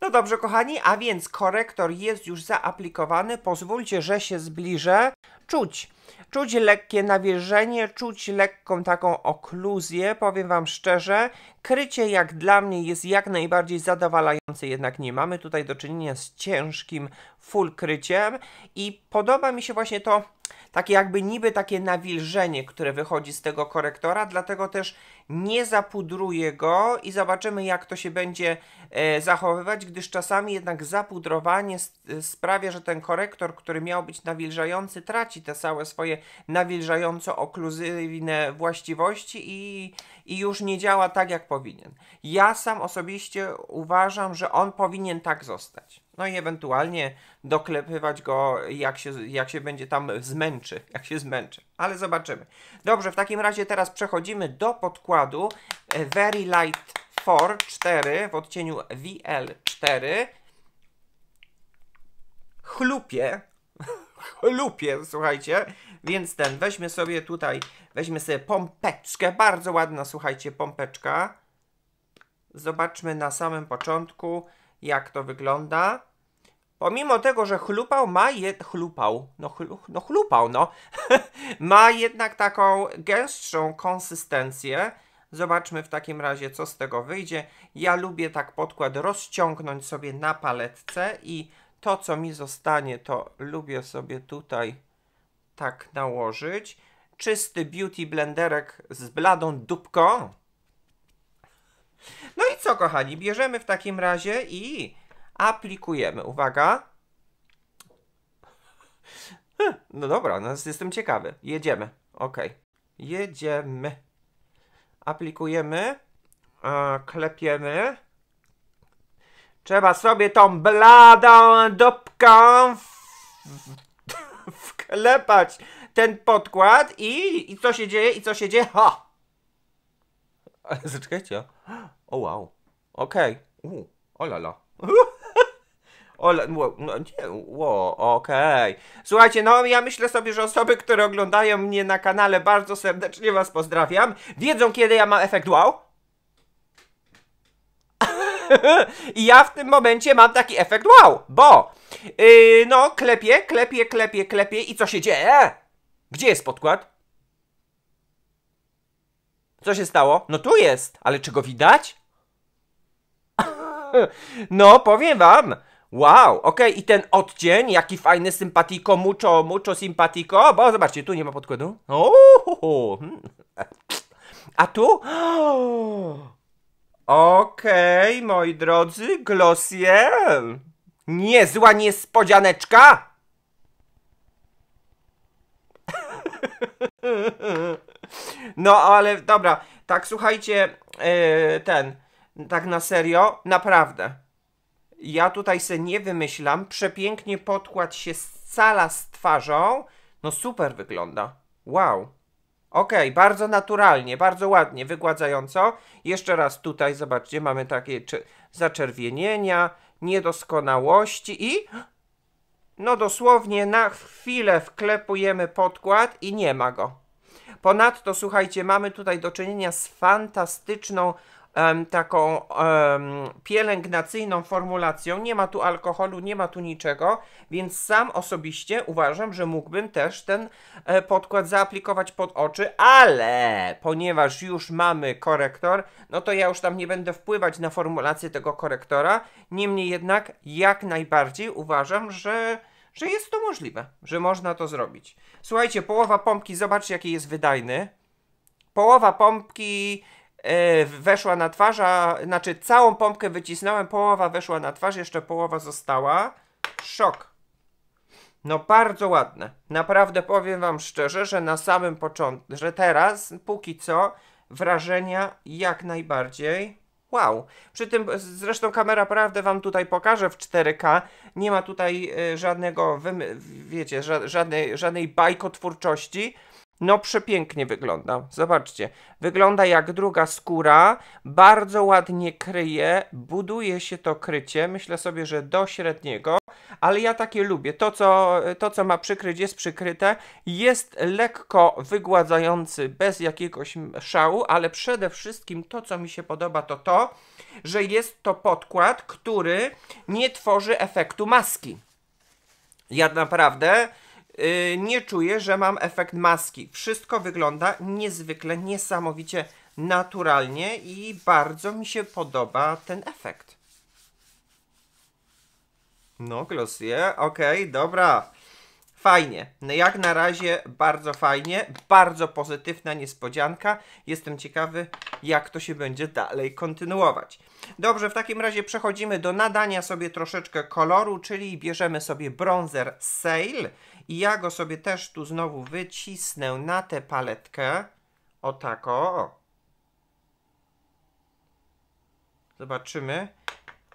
No dobrze, kochani, a więc korektor jest już zaaplikowany. Pozwólcie, że się zbliżę. Czuć, czuć lekkie nawierzenie, czuć lekką taką okluzję, powiem Wam szczerze. Krycie jak dla mnie jest jak najbardziej zadowalające, jednak nie mamy tutaj do czynienia z ciężkim full kryciem i podoba mi się właśnie to takie jakby niby takie nawilżenie, które wychodzi z tego korektora, dlatego też nie zapudruję go i zobaczymy jak to się będzie e, zachowywać, gdyż czasami jednak zapudrowanie e, sprawia, że ten korektor, który miał być nawilżający, traci te całe swoje nawilżająco-okluzywne właściwości i, i już nie działa tak jak powinien. Ja sam osobiście uważam, że on powinien tak zostać. No i ewentualnie doklepywać go, jak się, jak się będzie tam zmęczy, jak się zmęczy. Ale zobaczymy. Dobrze, w takim razie teraz przechodzimy do podkładu e, Very Light 4, 4 w odcieniu VL4. Chlupie, chlupie, słuchajcie. Więc ten, weźmy sobie tutaj, weźmy sobie pompeczkę, bardzo ładna, słuchajcie, pompeczka. Zobaczmy na samym początku jak to wygląda. Pomimo tego, że chlupał, ma jed... chlupał, no, chlu... no chlupał, no. ma jednak taką gęstszą konsystencję. Zobaczmy w takim razie, co z tego wyjdzie. Ja lubię tak podkład rozciągnąć sobie na paletce i to, co mi zostanie, to lubię sobie tutaj tak nałożyć. Czysty beauty blenderek z bladą dupką no i co, kochani? Bierzemy w takim razie i aplikujemy. Uwaga. No dobra, no jestem ciekawy. Jedziemy. Ok. Jedziemy. Aplikujemy. klepiemy. Trzeba sobie tą bladą dopką wklepać ten podkład i, i co się dzieje, i co się dzieje? Ha! Ale zaczekajcie. O wow. Okej. Okay. Olala. Ola, no, no nie, wow, okej. Okay. Słuchajcie, no ja myślę sobie, że osoby, które oglądają mnie na kanale, bardzo serdecznie was pozdrawiam. Wiedzą, kiedy ja mam efekt wow. I ja w tym momencie mam taki efekt wow, bo yy, no klepie, klepie, klepie, klepie i co się dzieje? Gdzie jest podkład? Co się stało? No tu jest, ale czy go widać? no, powiem wam. Wow, ok, i ten odcień, jaki fajny, sympatico, mucho, mucho simpatico, bo zobaczcie, tu nie ma podkładu. A tu? Okej, okay, moi drodzy, Glossier. Niezła niespodzianeczka. No ale dobra, tak słuchajcie, yy, ten, tak na serio, naprawdę. Ja tutaj se nie wymyślam, przepięknie podkład się scala z twarzą, no super wygląda, wow. Ok, bardzo naturalnie, bardzo ładnie, wygładzająco. Jeszcze raz tutaj, zobaczcie, mamy takie zaczerwienienia, niedoskonałości i no dosłownie na chwilę wklepujemy podkład i nie ma go. Ponadto, słuchajcie, mamy tutaj do czynienia z fantastyczną um, taką um, pielęgnacyjną formulacją. Nie ma tu alkoholu, nie ma tu niczego, więc sam osobiście uważam, że mógłbym też ten e, podkład zaaplikować pod oczy, ale ponieważ już mamy korektor, no to ja już tam nie będę wpływać na formulację tego korektora. Niemniej jednak, jak najbardziej uważam, że że jest to możliwe, że można to zrobić. Słuchajcie, połowa pompki, zobaczcie jaki jest wydajny. Połowa pompki e, weszła na twarz, a, znaczy całą pompkę wycisnąłem, połowa weszła na twarz, jeszcze połowa została. Szok. No bardzo ładne. Naprawdę powiem wam szczerze, że na samym początku, że teraz póki co wrażenia jak najbardziej Wow. Przy tym zresztą kamera prawdę wam tutaj pokaże w 4K. Nie ma tutaj y, żadnego, wiecie, żadnej, żadnej bajkotwórczości. No przepięknie wygląda. Zobaczcie. Wygląda jak druga skóra, bardzo ładnie kryje, buduje się to krycie. Myślę sobie, że do średniego, ale ja takie lubię. To co, to, co ma przykryć, jest przykryte. Jest lekko wygładzający, bez jakiegoś szału, ale przede wszystkim to, co mi się podoba, to to, że jest to podkład, który nie tworzy efektu maski. Ja naprawdę Y, nie czuję, że mam efekt maski. Wszystko wygląda niezwykle, niesamowicie naturalnie i bardzo mi się podoba ten efekt. No, glosuje, okej, okay, dobra. Fajnie. No jak na razie bardzo fajnie, bardzo pozytywna niespodzianka. Jestem ciekawy, jak to się będzie dalej kontynuować. Dobrze, w takim razie przechodzimy do nadania sobie troszeczkę koloru, czyli bierzemy sobie bronzer Sale i ja go sobie też tu znowu wycisnę na tę paletkę. O tak, o. Zobaczymy,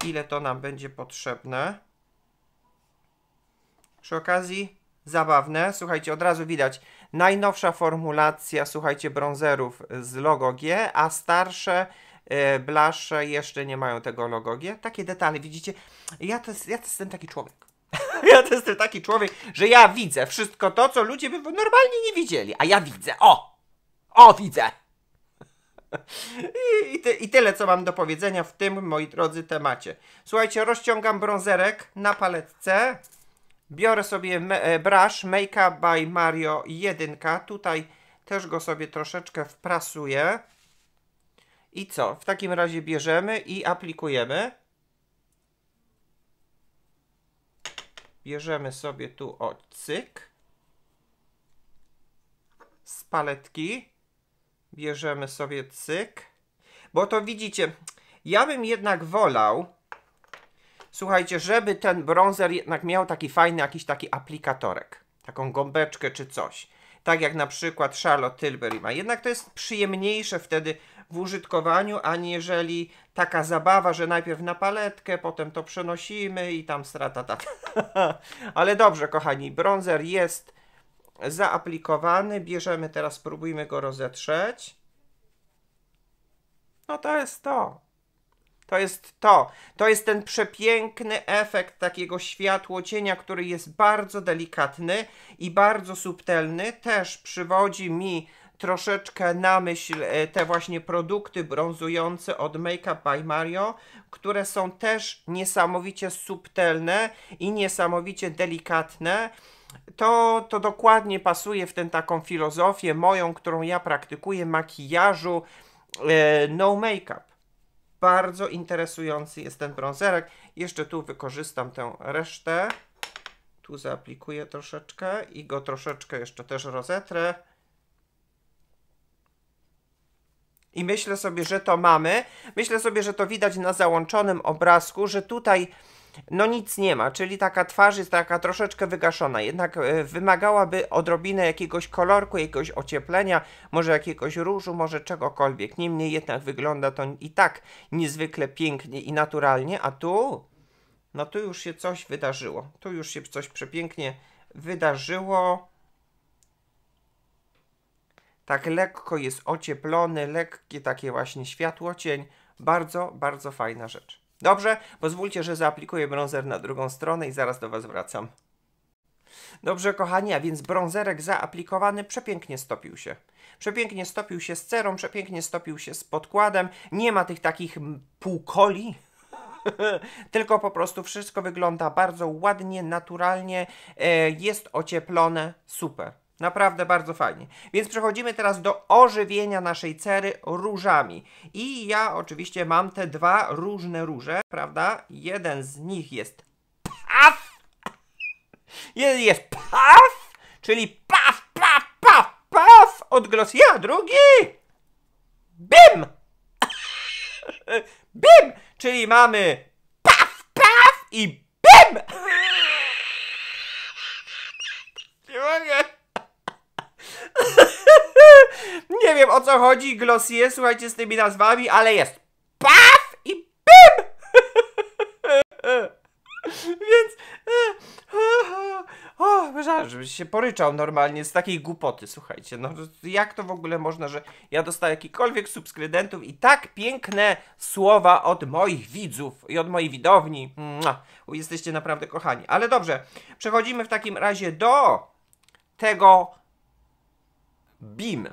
ile to nam będzie potrzebne. Przy okazji zabawne. Słuchajcie, od razu widać najnowsza formulacja, słuchajcie, bronzerów z logo G, a starsze e, blasze jeszcze nie mają tego logo G. Takie detale, widzicie? Ja to, jest, ja to jestem taki człowiek. Ja to jestem taki człowiek, że ja widzę wszystko to, co ludzie by normalnie nie widzieli, a ja widzę. O! O, widzę! I, i, ty, I, tyle, co mam do powiedzenia w tym, moi drodzy, temacie. Słuchajcie, rozciągam brązerek na paletce. Biorę sobie me, e, brush Make Up by Mario 1. Tutaj też go sobie troszeczkę wprasuję. I co? W takim razie bierzemy i aplikujemy. Bierzemy sobie tu o cyk. Z paletki. Bierzemy sobie cyk. Bo to widzicie, ja bym jednak wolał, słuchajcie, żeby ten bronzer jednak miał taki fajny jakiś taki aplikatorek. Taką gąbeczkę czy coś. Tak jak na przykład Charlotte Tilbury ma. Jednak to jest przyjemniejsze wtedy w użytkowaniu, aniżeli taka zabawa, że najpierw na paletkę, potem to przenosimy i tam strata tak. Ale dobrze, kochani, bronzer jest zaaplikowany. Bierzemy teraz, spróbujmy go rozetrzeć. No to jest to. To jest to. To jest ten przepiękny efekt takiego światło cienia, który jest bardzo delikatny i bardzo subtelny. Też przywodzi mi troszeczkę na myśl e, te właśnie produkty brązujące od Make Up by Mario, które są też niesamowicie subtelne i niesamowicie delikatne. To, to dokładnie pasuje w tę taką filozofię moją, którą ja praktykuję makijażu e, no make-up. Bardzo interesujący jest ten brązerek. Jeszcze tu wykorzystam tę resztę. Tu zaaplikuję troszeczkę i go troszeczkę jeszcze też rozetrę. I myślę sobie, że to mamy. Myślę sobie, że to widać na załączonym obrazku, że tutaj no nic nie ma, czyli taka twarz jest taka troszeczkę wygaszona, jednak e, wymagałaby odrobinę jakiegoś kolorku, jakiegoś ocieplenia, może jakiegoś różu, może czegokolwiek. Niemniej jednak wygląda to i tak niezwykle pięknie i naturalnie, a tu, no tu już się coś wydarzyło, tu już się coś przepięknie wydarzyło tak lekko jest ocieplony, lekkie takie właśnie światło, cień. Bardzo, bardzo fajna rzecz. Dobrze, pozwólcie, że zaaplikuję bronzer na drugą stronę i zaraz do Was wracam. Dobrze, kochani, a więc brązerek zaaplikowany przepięknie stopił się. Przepięknie stopił się z cerą, przepięknie stopił się z podkładem. Nie ma tych takich półkoli, tylko po prostu wszystko wygląda bardzo ładnie, naturalnie, e, jest ocieplone, super. Naprawdę bardzo fajnie. Więc przechodzimy teraz do ożywienia naszej cery różami. I ja oczywiście mam te dwa różne róże, prawda? Jeden z nich jest paf. Jeden jest paf, czyli paf, paf, paf, paf odgłos. Ja drugi bim. bim, czyli mamy paf, paf i bim. Nie mogę. Nie wiem o co chodzi, Glossier, słuchajcie, z tymi nazwami, ale jest PAF i BIM! Więc... E, o, żal, żebyś się poryczał normalnie z takiej głupoty, słuchajcie. No jak to w ogóle można, że ja dostaję jakikolwiek subskrydentów i tak piękne słowa od moich widzów i od mojej widowni. Mua. Jesteście naprawdę kochani. Ale dobrze, przechodzimy w takim razie do tego BIM.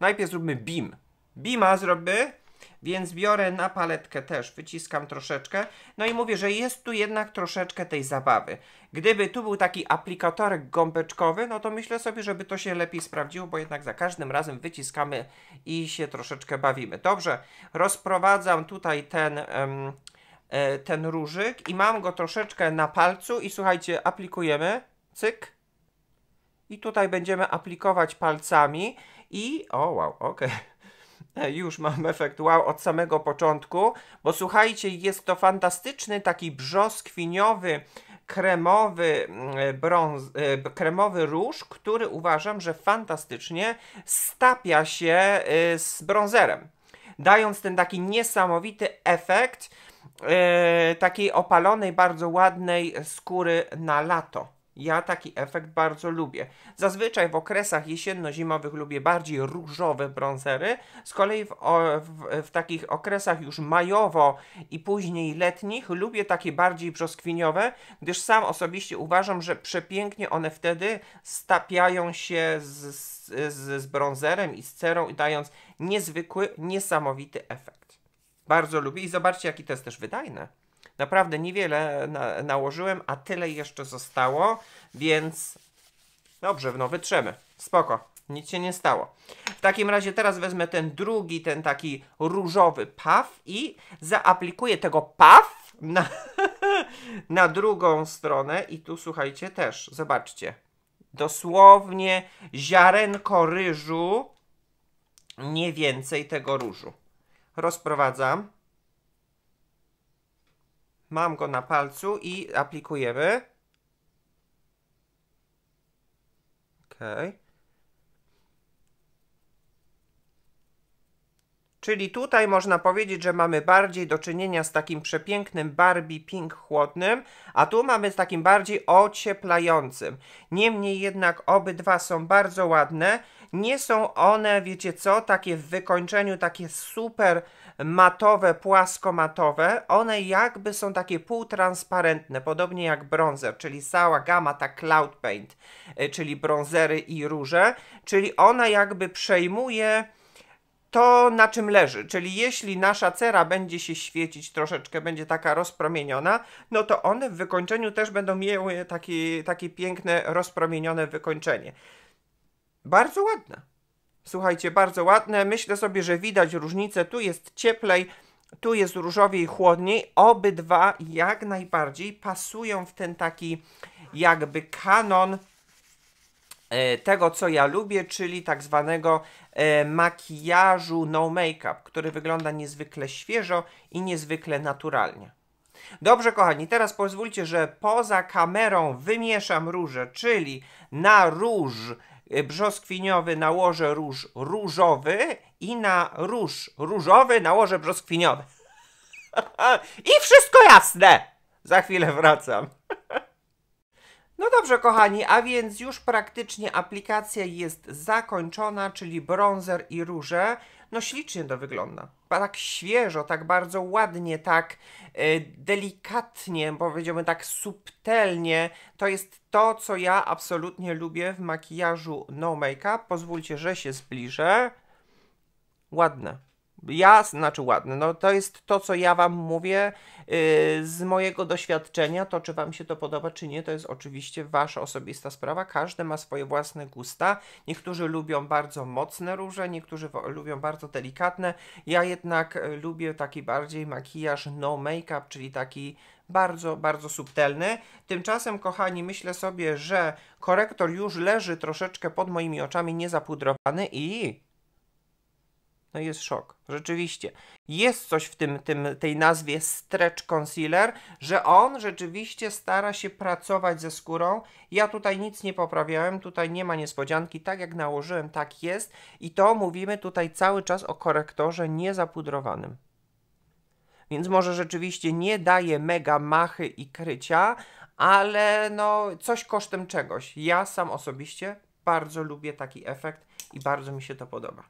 Najpierw zróbmy beam. Beama zrobię, więc biorę na paletkę też, wyciskam troszeczkę. No i mówię, że jest tu jednak troszeczkę tej zabawy. Gdyby tu był taki aplikatorek gąbeczkowy, no to myślę sobie, żeby to się lepiej sprawdziło, bo jednak za każdym razem wyciskamy i się troszeczkę bawimy. Dobrze, rozprowadzam tutaj ten... Um, ten różyk i mam go troszeczkę na palcu i słuchajcie, aplikujemy, cyk. I tutaj będziemy aplikować palcami i o wow, okej. Okay e, już mam efekt wow od samego początku, bo słuchajcie, jest to fantastyczny taki brzoskwiniowy, kremowy mm, e, brąz, e, kremowy róż, który uważam, że fantastycznie stapia się z brązerem, dając ten taki niesamowity efekt takiej opalonej, bardzo ładnej skóry na lato. Ja taki efekt bardzo lubię. Zazwyczaj w okresach jesienno-zimowych lubię bardziej różowe bronzery, z kolei w, w, w takich okresach już majowo i później letnich lubię takie bardziej brzoskwiniowe, gdyż sam osobiście uważam, że przepięknie one wtedy stapiają się z, z, z bronzerem i z cerą i dając niezwykły, niesamowity efekt. Bardzo lubię i zobaczcie, jaki to jest też wydajne. Naprawdę niewiele na, nałożyłem, a tyle jeszcze zostało, więc dobrze, no wytrzemy. Spoko, nic się nie stało. W takim razie teraz wezmę ten drugi, ten taki różowy paw i zaaplikuję tego paw na, na drugą stronę i tu słuchajcie też, zobaczcie. Dosłownie ziarenko ryżu, nie więcej tego różu. Rozprowadzam. Mam go na palcu i aplikujemy. Ok. Czyli tutaj można powiedzieć, że mamy bardziej do czynienia z takim przepięknym Barbie pink chłodnym, a tu mamy z takim bardziej ocieplającym. Niemniej jednak obydwa są bardzo ładne. Nie są one, wiecie co, takie w wykończeniu, takie super matowe, płaskomatowe, one jakby są takie półtransparentne, podobnie jak bronzer, czyli cała gama ta Cloud Paint, e, czyli bronzery i róże, czyli ona jakby przejmuje to, na czym leży. Czyli jeśli nasza cera będzie się świecić troszeczkę, będzie taka rozpromieniona, no to one w wykończeniu też będą miały takie, takie piękne, rozpromienione wykończenie. Bardzo ładne. Słuchajcie, bardzo ładne. Myślę sobie, że widać różnicę. Tu jest cieplej, tu jest różowiej, chłodniej. Obydwa jak najbardziej pasują w ten taki jakby kanon e, tego, co ja lubię, czyli tak zwanego e, makijażu no make-up, który wygląda niezwykle świeżo i niezwykle naturalnie. Dobrze, kochani, teraz pozwólcie, że poza kamerą wymieszam róże, czyli na róż Y, brzoskwiniowy nałożę róż różowy i na róż różowy nałożę brzoskwiniowy. I wszystko jasne! Za chwilę wracam. No dobrze, kochani, a więc już praktycznie aplikacja jest zakończona, czyli bronzer i róże. No ślicznie to wygląda. Tak świeżo, tak bardzo ładnie, tak e, delikatnie, powiedziałbym tak subtelnie. To jest to, co ja absolutnie lubię w makijażu no make-up. Pozwólcie, że się zbliżę. Ładne. Ja, znaczy ładny, no to jest to, co ja Wam mówię yy, z mojego doświadczenia. To, czy Wam się to podoba, czy nie, to jest oczywiście Wasza osobista sprawa. Każdy ma swoje własne gusta. Niektórzy lubią bardzo mocne róże, niektórzy lubią bardzo delikatne. Ja jednak e, lubię taki bardziej makijaż no make-up, czyli taki bardzo, bardzo subtelny. Tymczasem, kochani, myślę sobie, że korektor już leży troszeczkę pod moimi oczami niezapudrowany i no jest szok, rzeczywiście. Jest coś w tym, tym, tej nazwie stretch concealer, że on rzeczywiście stara się pracować ze skórą. Ja tutaj nic nie poprawiałem, tutaj nie ma niespodzianki. Tak jak nałożyłem, tak jest. I to mówimy tutaj cały czas o korektorze niezapudrowanym. Więc może rzeczywiście nie daje mega machy i krycia, ale no coś kosztem czegoś. Ja sam osobiście bardzo lubię taki efekt i bardzo mi się to podoba.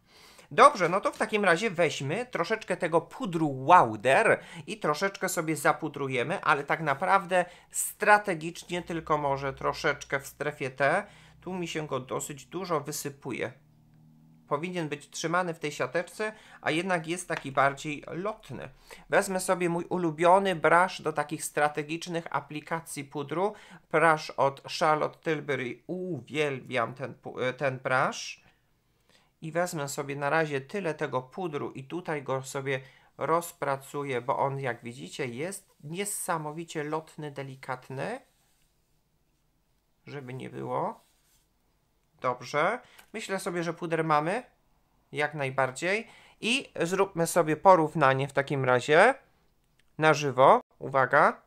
Dobrze, no to w takim razie weźmy troszeczkę tego pudru Wowder i troszeczkę sobie zapudrujemy, ale tak naprawdę strategicznie tylko może troszeczkę w strefie T. Tu mi się go dosyć dużo wysypuje. Powinien być trzymany w tej siateczce, a jednak jest taki bardziej lotny. Wezmę sobie mój ulubiony brasz do takich strategicznych aplikacji pudru. Brasz od Charlotte Tilbury. Uwielbiam ten, ten brasz i wezmę sobie na razie tyle tego pudru i tutaj go sobie rozpracuję, bo on jak widzicie jest niesamowicie lotny, delikatny, żeby nie było. Dobrze, myślę sobie, że puder mamy, jak najbardziej. I zróbmy sobie porównanie w takim razie na żywo. Uwaga.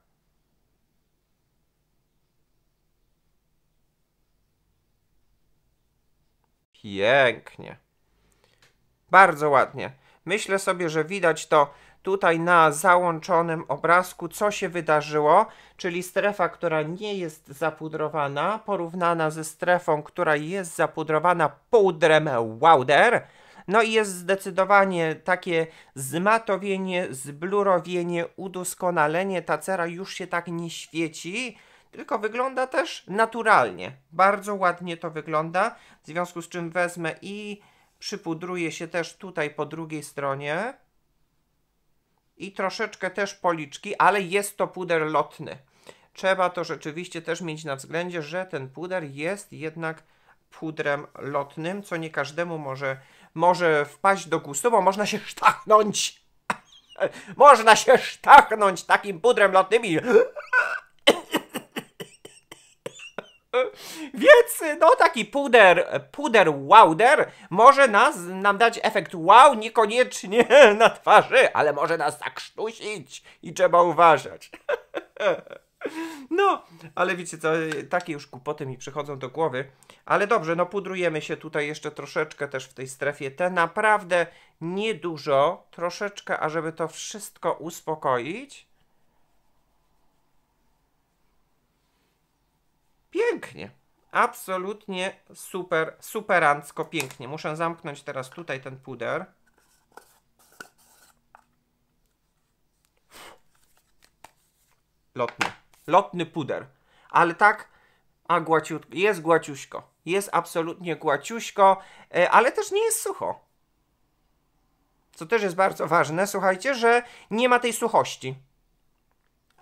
Pięknie. Bardzo ładnie. Myślę sobie, że widać to tutaj na załączonym obrazku, co się wydarzyło, czyli strefa, która nie jest zapudrowana, porównana ze strefą, która jest zapudrowana pudrem Wowder. No i jest zdecydowanie takie zmatowienie, zblurowienie, udoskonalenie. Ta cera już się tak nie świeci, tylko wygląda też naturalnie. Bardzo ładnie to wygląda, w związku z czym wezmę i przypudruje się też tutaj po drugiej stronie i troszeczkę też policzki, ale jest to puder lotny. Trzeba to rzeczywiście też mieć na względzie, że ten puder jest jednak pudrem lotnym, co nie każdemu może, może wpaść do gustu, bo można się sztachnąć. można się sztachnąć takim pudrem lotnym i więc no taki puder, puder wowder może nas, nam dać efekt wow, niekoniecznie na twarzy, ale może nas zakrztusić i trzeba uważać. No, ale wiecie co, takie już kłopoty mi przychodzą do głowy. Ale dobrze, no pudrujemy się tutaj jeszcze troszeczkę też w tej strefie Te Naprawdę niedużo, troszeczkę, ażeby to wszystko uspokoić. Pięknie. Absolutnie super, superancko pięknie. Muszę zamknąć teraz tutaj ten puder. Lotny. Lotny puder. Ale tak, a głaciutko. Jest głaciuśko. Jest absolutnie głaciuśko, e, ale też nie jest sucho. Co też jest bardzo ważne, słuchajcie, że nie ma tej suchości.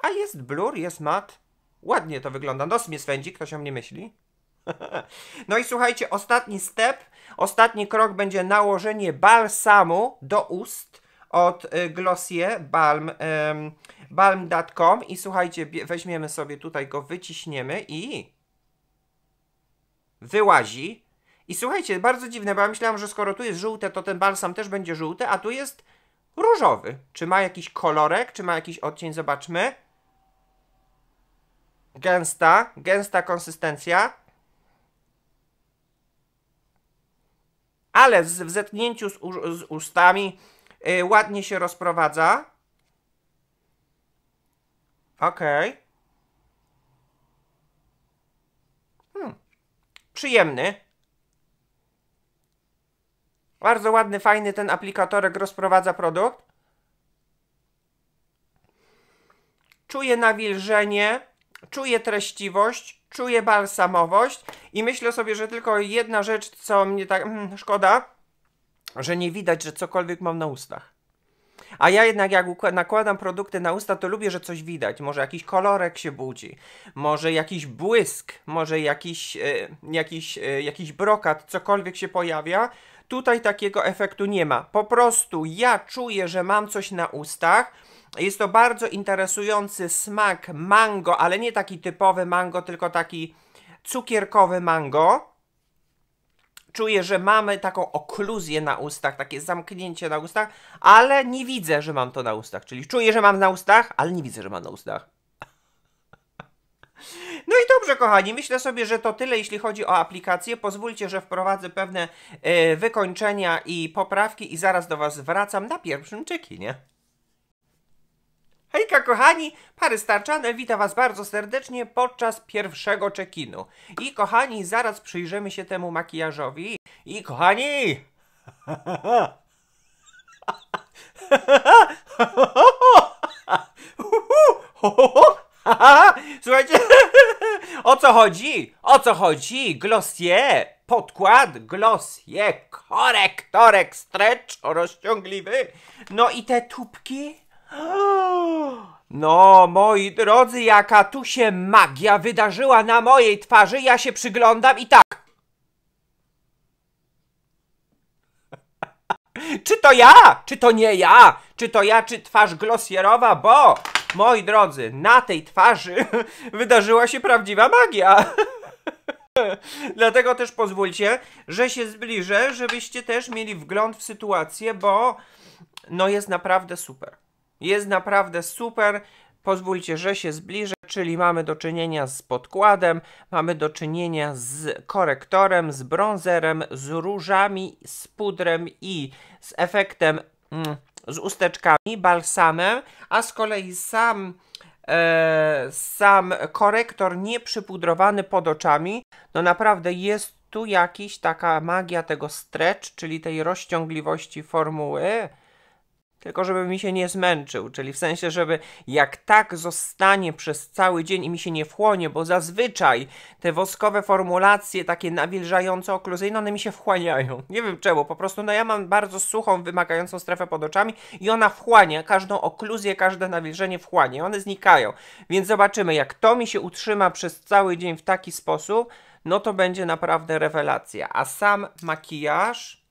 A jest blur, jest mat. Ładnie to wygląda. Nos mnie swędzi, ktoś o mnie myśli. No i słuchajcie, ostatni step, ostatni krok będzie nałożenie balsamu do ust od y, Glossier Balm, balm.com i słuchajcie, weźmiemy sobie tutaj go, wyciśniemy i wyłazi. I słuchajcie, bardzo dziwne, bo ja myślałam, że skoro tu jest żółte, to ten balsam też będzie żółty, a tu jest różowy. Czy ma jakiś kolorek, czy ma jakiś odcień, zobaczmy gęsta, gęsta konsystencja, ale w, w zetknięciu z, z ustami y, ładnie się rozprowadza. Okej. Okay. Hmm. Przyjemny. Bardzo ładny, fajny ten aplikatorek rozprowadza produkt. Czuję nawilżenie czuję treściwość, czuję balsamowość i myślę sobie, że tylko jedna rzecz, co mnie tak hmm, szkoda, że nie widać, że cokolwiek mam na ustach. A ja jednak jak nakładam produkty na usta, to lubię, że coś widać. Może jakiś kolorek się budzi, może jakiś błysk, może jakiś, e, jakiś, e, jakiś brokat, cokolwiek się pojawia. Tutaj takiego efektu nie ma. Po prostu ja czuję, że mam coś na ustach jest to bardzo interesujący smak mango, ale nie taki typowy mango, tylko taki cukierkowy mango. Czuję, że mamy taką okluzję na ustach, takie zamknięcie na ustach, ale nie widzę, że mam to na ustach. Czyli czuję, że mam na ustach, ale nie widzę, że mam na ustach. No i dobrze, kochani, myślę sobie, że to tyle, jeśli chodzi o aplikację. Pozwólcie, że wprowadzę pewne y, wykończenia i poprawki i zaraz do Was wracam na pierwszym nie? Hejka kochani, pary starczane, witam was bardzo serdecznie podczas pierwszego check-inu. I kochani, zaraz przyjrzymy się temu makijażowi. I kochani! Słuchajcie, o co chodzi? O co chodzi? Glossier, podkład, glossier, korektorek, stretch, rozciągliwy. No i te tubki? No, moi drodzy, jaka tu się magia wydarzyła na mojej twarzy, ja się przyglądam i tak. czy to ja? Czy to nie ja? Czy to ja, czy twarz glosierowa? Bo, moi drodzy, na tej twarzy wydarzyła się prawdziwa magia. Dlatego też pozwólcie, że się zbliżę, żebyście też mieli wgląd w sytuację, bo no jest naprawdę super. Jest naprawdę super. Pozwólcie, że się zbliżę, czyli mamy do czynienia z podkładem, mamy do czynienia z korektorem, z bronzerem, z różami, z pudrem i z efektem, mm, z usteczkami, balsamem, a z kolei sam e, sam korektor nieprzypudrowany pod oczami, no naprawdę jest tu jakiś taka magia tego stretch, czyli tej rozciągliwości formuły tylko żeby mi się nie zmęczył, czyli w sensie, żeby jak tak zostanie przez cały dzień i mi się nie wchłonie, bo zazwyczaj te woskowe formulacje takie nawilżające okluzyjne, one mi się wchłaniają. Nie wiem czemu, po prostu no ja mam bardzo suchą, wymagającą strefę pod oczami i ona wchłania, każdą okluzję, każde nawilżenie wchłania, one znikają. Więc zobaczymy, jak to mi się utrzyma przez cały dzień w taki sposób, no to będzie naprawdę rewelacja. A sam makijaż...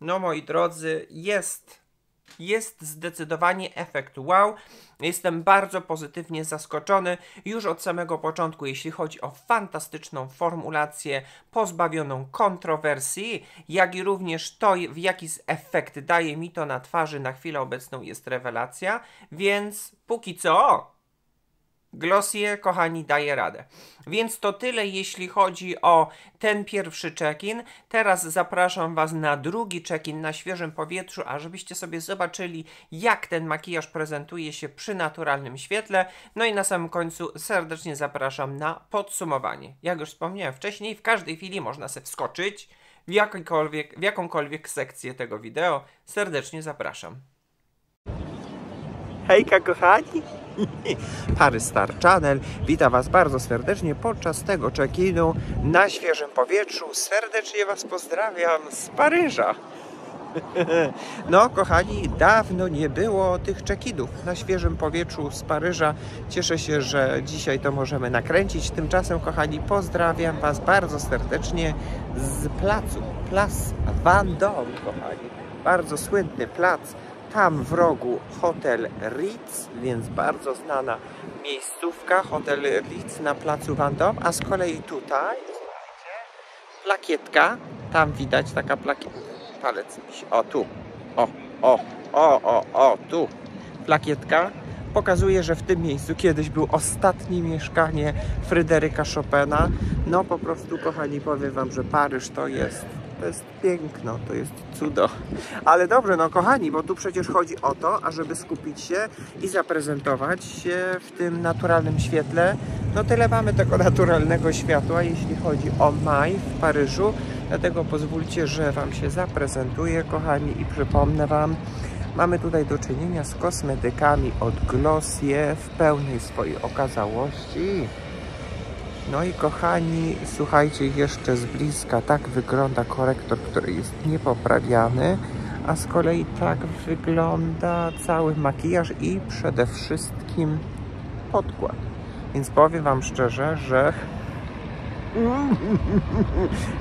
No moi drodzy, jest jest zdecydowanie efekt wow. Jestem bardzo pozytywnie zaskoczony już od samego początku, jeśli chodzi o fantastyczną formulację pozbawioną kontrowersji, jak i również to, w jaki efekt daje mi to na twarzy na chwilę obecną jest rewelacja, więc póki co Glossie, kochani, daje radę. Więc to tyle, jeśli chodzi o ten pierwszy check-in. Teraz zapraszam Was na drugi check-in na świeżym powietrzu, a żebyście sobie zobaczyli, jak ten makijaż prezentuje się przy naturalnym świetle. No i na samym końcu serdecznie zapraszam na podsumowanie. Jak już wspomniałem wcześniej, w każdej chwili można se wskoczyć w, w jakąkolwiek sekcję tego wideo. Serdecznie zapraszam. Hejka kochani! Pary Star Channel witam Was bardzo serdecznie podczas tego check-inu na świeżym powietrzu. Serdecznie Was pozdrawiam z Paryża. No, kochani, dawno nie było tych check-inów na świeżym powietrzu z Paryża. Cieszę się, że dzisiaj to możemy nakręcić. Tymczasem, kochani, pozdrawiam Was bardzo serdecznie z placu, Place Vendôme, kochani. Bardzo słynny plac tam w rogu hotel Ritz, więc bardzo znana miejscówka, hotel Ritz na placu Vendôme, a z kolei tutaj plakietka, tam widać taka plakietka, palec mi się, o tu, o, o, o, o, o, tu, plakietka, pokazuje, że w tym miejscu kiedyś był ostatnie mieszkanie Fryderyka Chopina. No po prostu, kochani, powiem Wam, że Paryż to jest to jest piękno, to jest cudo. Ale dobrze, no kochani, bo tu przecież chodzi o to, ażeby skupić się i zaprezentować się w tym naturalnym świetle. No tyle mamy tego naturalnego światła, jeśli chodzi o maj w Paryżu. Dlatego pozwólcie, że Wam się zaprezentuję, kochani, i przypomnę Wam, Mamy tutaj do czynienia z kosmetykami od Glossier w pełnej swojej okazałości. No i kochani, słuchajcie jeszcze z bliska, tak wygląda korektor, który jest niepoprawiany, a z kolei tak wygląda cały makijaż i przede wszystkim podkład. Więc powiem Wam szczerze, że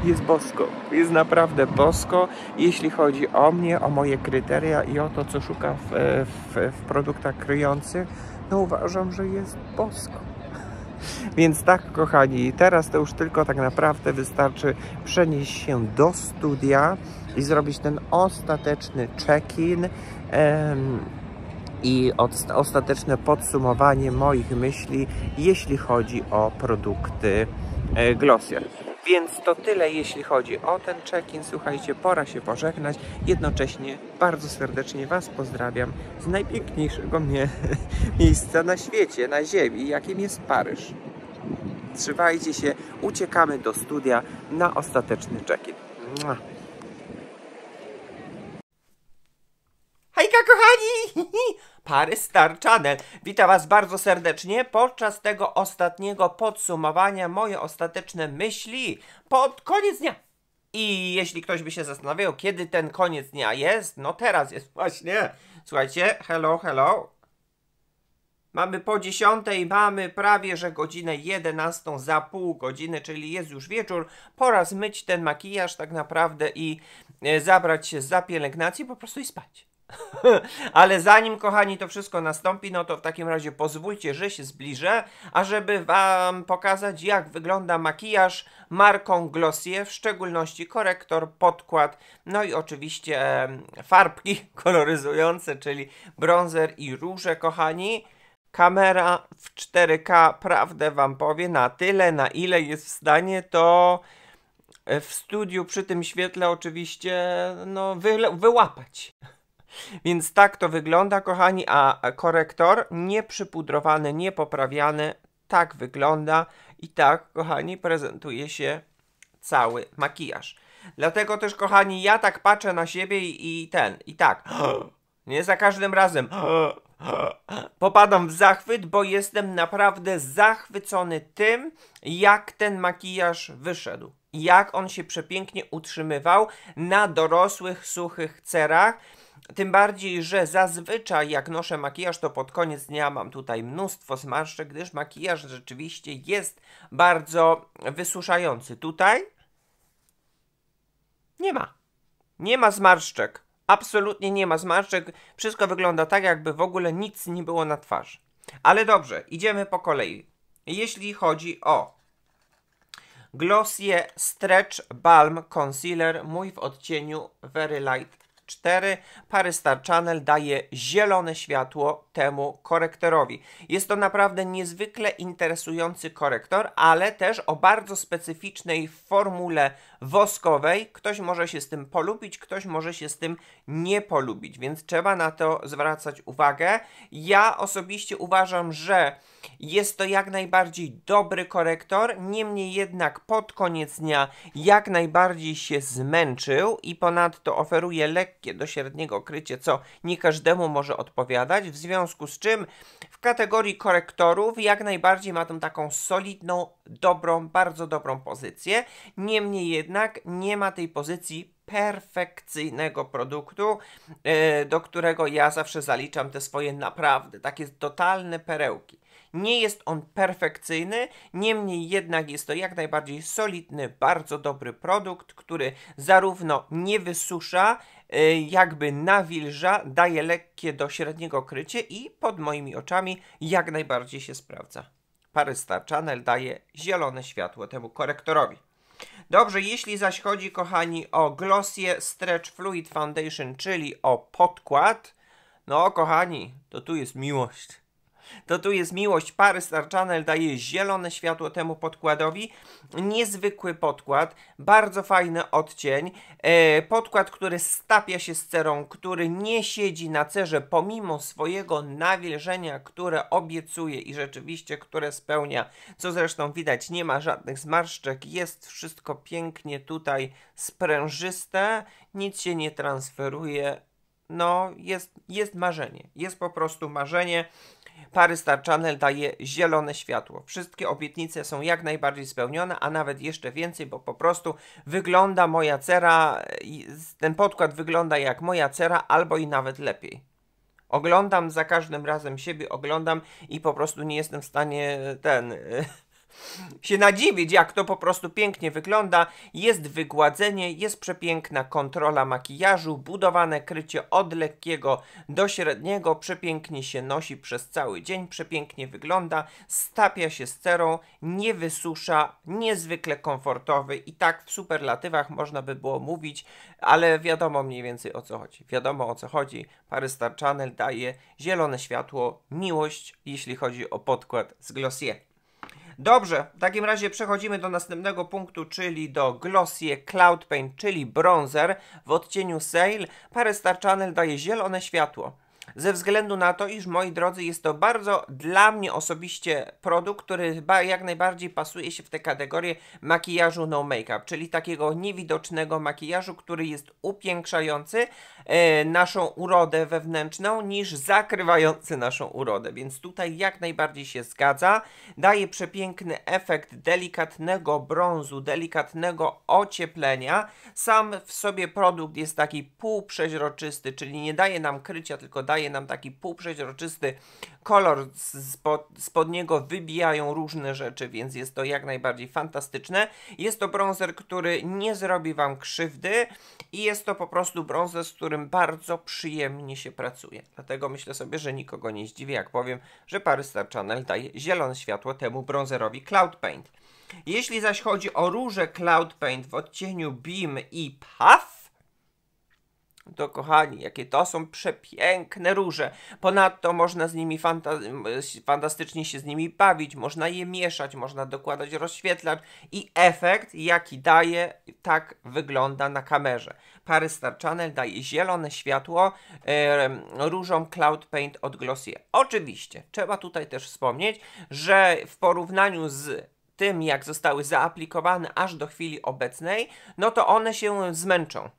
jest bosko, jest naprawdę bosko, jeśli chodzi o mnie, o moje kryteria i o to, co szukam w, w, w produktach kryjących, no uważam, że jest bosko. Więc tak, kochani, teraz to już tylko tak naprawdę wystarczy przenieść się do studia i zrobić ten ostateczny check-in i ostateczne podsumowanie moich myśli, jeśli chodzi o produkty e, Glossier. Więc to tyle, jeśli chodzi o ten check-in. Słuchajcie, pora się pożegnać. Jednocześnie bardzo serdecznie Was pozdrawiam z najpiękniejszego mnie miejsca na świecie, na ziemi, jakim jest Paryż. Trzymajcie się, uciekamy do studia na ostateczny check-in. Hejka kochani! Pary Star Channel. Witam Was bardzo serdecznie. Podczas tego ostatniego podsumowania moje ostateczne myśli pod koniec dnia. I jeśli ktoś by się zastanawiał, kiedy ten koniec dnia jest, no teraz jest właśnie. Słuchajcie, hello, hello. Mamy po dziesiątej, mamy prawie, że godzinę 11 za pół godziny, czyli jest już wieczór. Pora zmyć ten makijaż tak naprawdę i e, zabrać się za pielęgnację, po prostu i spać. Ale zanim, kochani, to wszystko nastąpi, no to w takim razie pozwólcie, że się zbliżę, ażeby Wam pokazać, jak wygląda makijaż marką Glossier, w szczególności korektor, podkład, no i oczywiście farbki koloryzujące, czyli bronzer i róże, kochani. Kamera w 4K, prawdę Wam powie, na tyle, na ile jest w stanie, to e, w studiu przy tym świetle oczywiście no, wy wyłapać. Więc tak to wygląda, kochani, a korektor nieprzypudrowany, niepoprawiany, tak wygląda i tak, kochani, prezentuje się cały makijaż. Dlatego też, kochani, ja tak patrzę na siebie i, i ten, i tak, nie za każdym razem, Popadam w zachwyt, bo jestem naprawdę zachwycony tym, jak ten makijaż wyszedł. Jak on się przepięknie utrzymywał na dorosłych, suchych cerach. Tym bardziej, że zazwyczaj jak noszę makijaż, to pod koniec dnia mam tutaj mnóstwo zmarszczek, gdyż makijaż rzeczywiście jest bardzo wysuszający. Tutaj nie ma. Nie ma zmarszczek. Absolutnie nie ma zmarszczek. Wszystko wygląda tak, jakby w ogóle nic nie było na twarzy. Ale dobrze, idziemy po kolei. Jeśli chodzi o Glossier Stretch Balm Concealer, mój w odcieniu Very Light 4 Star Channel daje zielone światło temu korektorowi. Jest to naprawdę niezwykle interesujący korektor, ale też o bardzo specyficznej formule woskowej. Ktoś może się z tym polubić, ktoś może się z tym nie polubić, więc trzeba na to zwracać uwagę. Ja osobiście uważam, że jest to jak najbardziej dobry korektor, niemniej jednak pod koniec dnia jak najbardziej się zmęczył i ponadto oferuje lekkie do średniego krycie, co nie każdemu może odpowiadać, w związku z czym w kategorii korektorów jak najbardziej ma tą taką solidną, dobrą, bardzo dobrą pozycję. Niemniej jednak nie ma tej pozycji perfekcyjnego produktu, e, do którego ja zawsze zaliczam te swoje naprawdę takie totalne perełki. Nie jest on perfekcyjny, niemniej jednak jest to jak najbardziej solidny, bardzo dobry produkt, który zarówno nie wysusza, y, jakby nawilża, daje lekkie do średniego krycie i pod moimi oczami jak najbardziej się sprawdza. Parysta Channel daje zielone światło temu korektorowi. Dobrze, jeśli zaś chodzi, kochani, o Glossier Stretch Fluid Foundation, czyli o podkład, no kochani, to tu jest miłość to tu jest miłość pary. Star Channel daje zielone światło temu podkładowi. Niezwykły podkład, bardzo fajny odcień. E, podkład, który stapia się z cerą, który nie siedzi na cerze pomimo swojego nawilżenia, które obiecuje i rzeczywiście, które spełnia. Co zresztą widać, nie ma żadnych zmarszczek, jest wszystko pięknie tutaj sprężyste, nic się nie transferuje. No, jest, jest marzenie. Jest po prostu marzenie. Pary Star Channel daje zielone światło. Wszystkie obietnice są jak najbardziej spełnione, a nawet jeszcze więcej, bo po prostu wygląda moja cera, ten podkład wygląda jak moja cera, albo i nawet lepiej. Oglądam za każdym razem siebie, oglądam i po prostu nie jestem w stanie ten. się nadziwić, jak to po prostu pięknie wygląda. Jest wygładzenie, jest przepiękna kontrola makijażu, budowane krycie od lekkiego do średniego, przepięknie się nosi przez cały dzień, przepięknie wygląda, stapia się z cerą, nie wysusza, niezwykle komfortowy i tak w superlatywach można by było mówić, ale wiadomo mniej więcej o co chodzi. Wiadomo o co chodzi. Star Channel daje zielone światło, miłość, jeśli chodzi o podkład z Glossier. Dobrze, w takim razie przechodzimy do następnego punktu, czyli do Glossier Cloud Paint, czyli bronzer w odcieniu Sail. Parę Star Channel daje zielone światło ze względu na to, iż moi drodzy, jest to bardzo dla mnie osobiście produkt, który jak najbardziej pasuje się w tę kategorię makijażu no make-up, czyli takiego niewidocznego makijażu, który jest upiększający e, naszą urodę wewnętrzną niż zakrywający naszą urodę, więc tutaj jak najbardziej się zgadza. Daje przepiękny efekt delikatnego brązu, delikatnego ocieplenia. Sam w sobie produkt jest taki półprzeźroczysty, czyli nie daje nam krycia, tylko daje daje nam taki półprzeźroczysty kolor, spod, spod niego wybijają różne rzeczy, więc jest to jak najbardziej fantastyczne. Jest to bronzer, który nie zrobi Wam krzywdy i jest to po prostu bronzer, z którym bardzo przyjemnie się pracuje. Dlatego myślę sobie, że nikogo nie zdziwię, jak powiem, że Paris Star Channel daje zielone światło temu bronzerowi Cloud Paint. Jeśli zaś chodzi o róże Cloud Paint w odcieniu Beam i Puff, to kochani, jakie to są przepiękne róże. Ponadto można z nimi fanta fantastycznie się z nimi bawić, można je mieszać, można dokładać rozświetlacz i efekt jaki daje, tak wygląda na kamerze. Parystar Channel daje zielone światło yy, różą Cloud Paint od Glossier. Oczywiście, trzeba tutaj też wspomnieć, że w porównaniu z tym, jak zostały zaaplikowane aż do chwili obecnej, no to one się zmęczą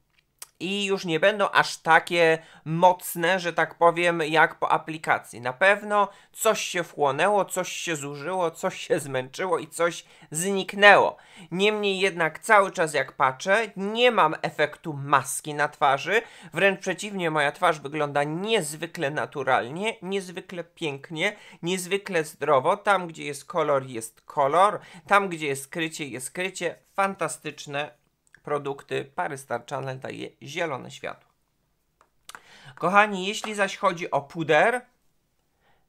i już nie będą aż takie mocne, że tak powiem, jak po aplikacji. Na pewno coś się wchłonęło, coś się zużyło, coś się zmęczyło i coś zniknęło. Niemniej jednak cały czas jak patrzę, nie mam efektu maski na twarzy, wręcz przeciwnie, moja twarz wygląda niezwykle naturalnie, niezwykle pięknie, niezwykle zdrowo. Tam, gdzie jest kolor, jest kolor, tam, gdzie jest krycie, jest krycie. Fantastyczne produkty pary Star Channel daje zielone światło. Kochani, jeśli zaś chodzi o puder,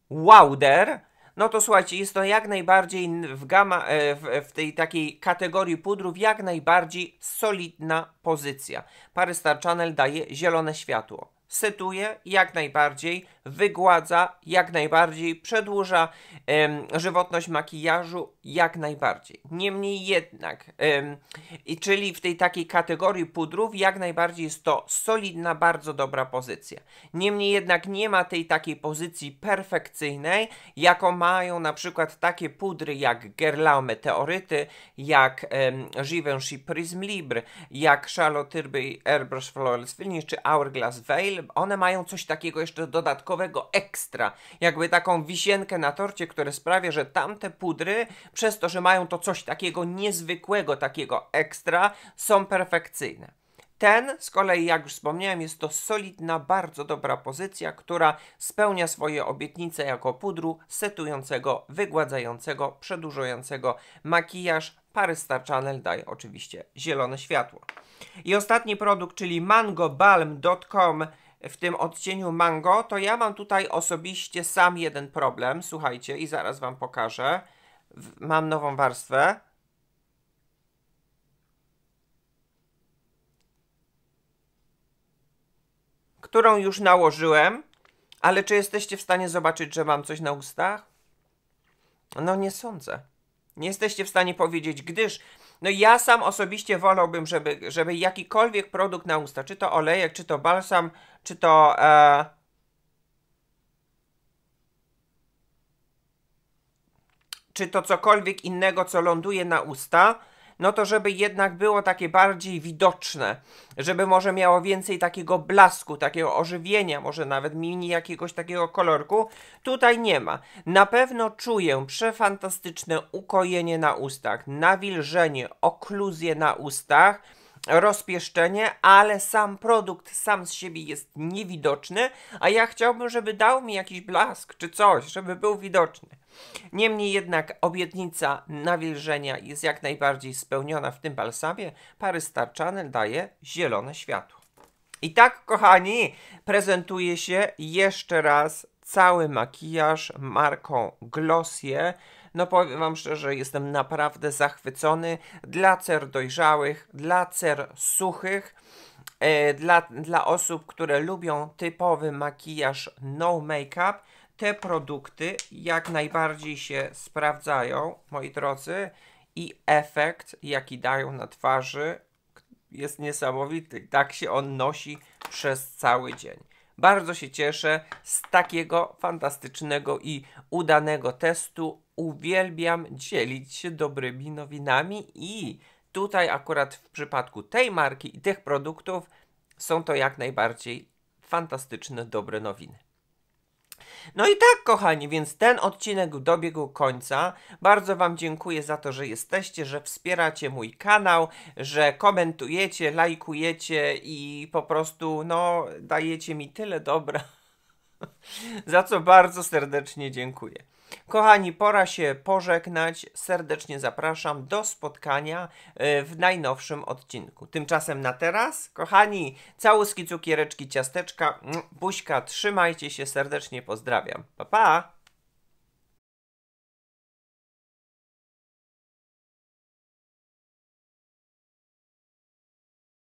wowder, no to słuchajcie, jest to jak najbardziej w, gama, e, w, w, tej takiej kategorii pudrów jak najbardziej solidna pozycja. Pary Star Channel daje zielone światło setuje jak najbardziej, wygładza jak najbardziej, przedłuża ym, żywotność makijażu jak najbardziej. Niemniej jednak, ym, czyli w tej takiej kategorii pudrów jak najbardziej jest to solidna, bardzo dobra pozycja. Niemniej jednak nie ma tej takiej pozycji perfekcyjnej, jaką mają na przykład takie pudry jak Guerlain Meteoryty, jak ym, Givenchy Prism Libre, jak Charlotte Tilbury Airbrush Flawless Finish czy Hourglass Veil, one mają coś takiego jeszcze dodatkowego ekstra, jakby taką wisienkę na torcie, które sprawia, że tamte pudry, przez to, że mają to coś takiego niezwykłego, takiego ekstra, są perfekcyjne. Ten z kolei, jak już wspomniałem, jest to solidna, bardzo dobra pozycja, która spełnia swoje obietnice jako pudru setującego, wygładzającego, przedłużającego makijaż. Star Channel daje oczywiście zielone światło. I ostatni produkt, czyli mangobalm.com w tym odcieniu mango, to ja mam tutaj osobiście sam jeden problem. Słuchajcie, i zaraz Wam pokażę. Mam nową warstwę. Którą już nałożyłem, ale czy jesteście w stanie zobaczyć, że mam coś na ustach? No nie sądzę. Nie jesteście w stanie powiedzieć, gdyż no ja sam osobiście wolałbym, żeby, żeby jakikolwiek produkt na usta, czy to olejek, czy to balsam, czy to... E... czy to cokolwiek innego, co ląduje na usta, no to żeby jednak było takie bardziej widoczne, żeby może miało więcej takiego blasku, takiego ożywienia, może nawet mini jakiegoś takiego kolorku, tutaj nie ma. Na pewno czuję przefantastyczne ukojenie na ustach, nawilżenie, okluzję na ustach, rozpieszczenie, ale sam produkt sam z siebie jest niewidoczny, a ja chciałbym, żeby dał mi jakiś blask czy coś, żeby był widoczny. Niemniej jednak obietnica nawilżenia jest jak najbardziej spełniona w tym balsamie. Pary starczane daje zielone światło. I tak, kochani, prezentuje się jeszcze raz cały makijaż marką Glossier no powiem Wam szczerze, jestem naprawdę zachwycony. Dla cer dojrzałych, dla cer suchych, e, dla, dla osób, które lubią typowy makijaż no make-up, te produkty jak najbardziej się sprawdzają, moi drodzy, i efekt, jaki dają na twarzy, jest niesamowity. Tak się on nosi przez cały dzień. Bardzo się cieszę z takiego fantastycznego i udanego testu uwielbiam dzielić się dobrymi nowinami i tutaj akurat w przypadku tej marki i tych produktów są to jak najbardziej fantastyczne, dobre nowiny. No i tak, kochani, więc ten odcinek dobiegł końca. Bardzo Wam dziękuję za to, że jesteście, że wspieracie mój kanał, że komentujecie, lajkujecie i po prostu, no, dajecie mi tyle dobra, za co bardzo serdecznie dziękuję. Kochani, pora się pożegnać. Serdecznie zapraszam do spotkania e, w najnowszym odcinku. Tymczasem na teraz, kochani, całuski, cukiereczki, ciasteczka, buźka, trzymajcie się, serdecznie pozdrawiam. Pa, pa!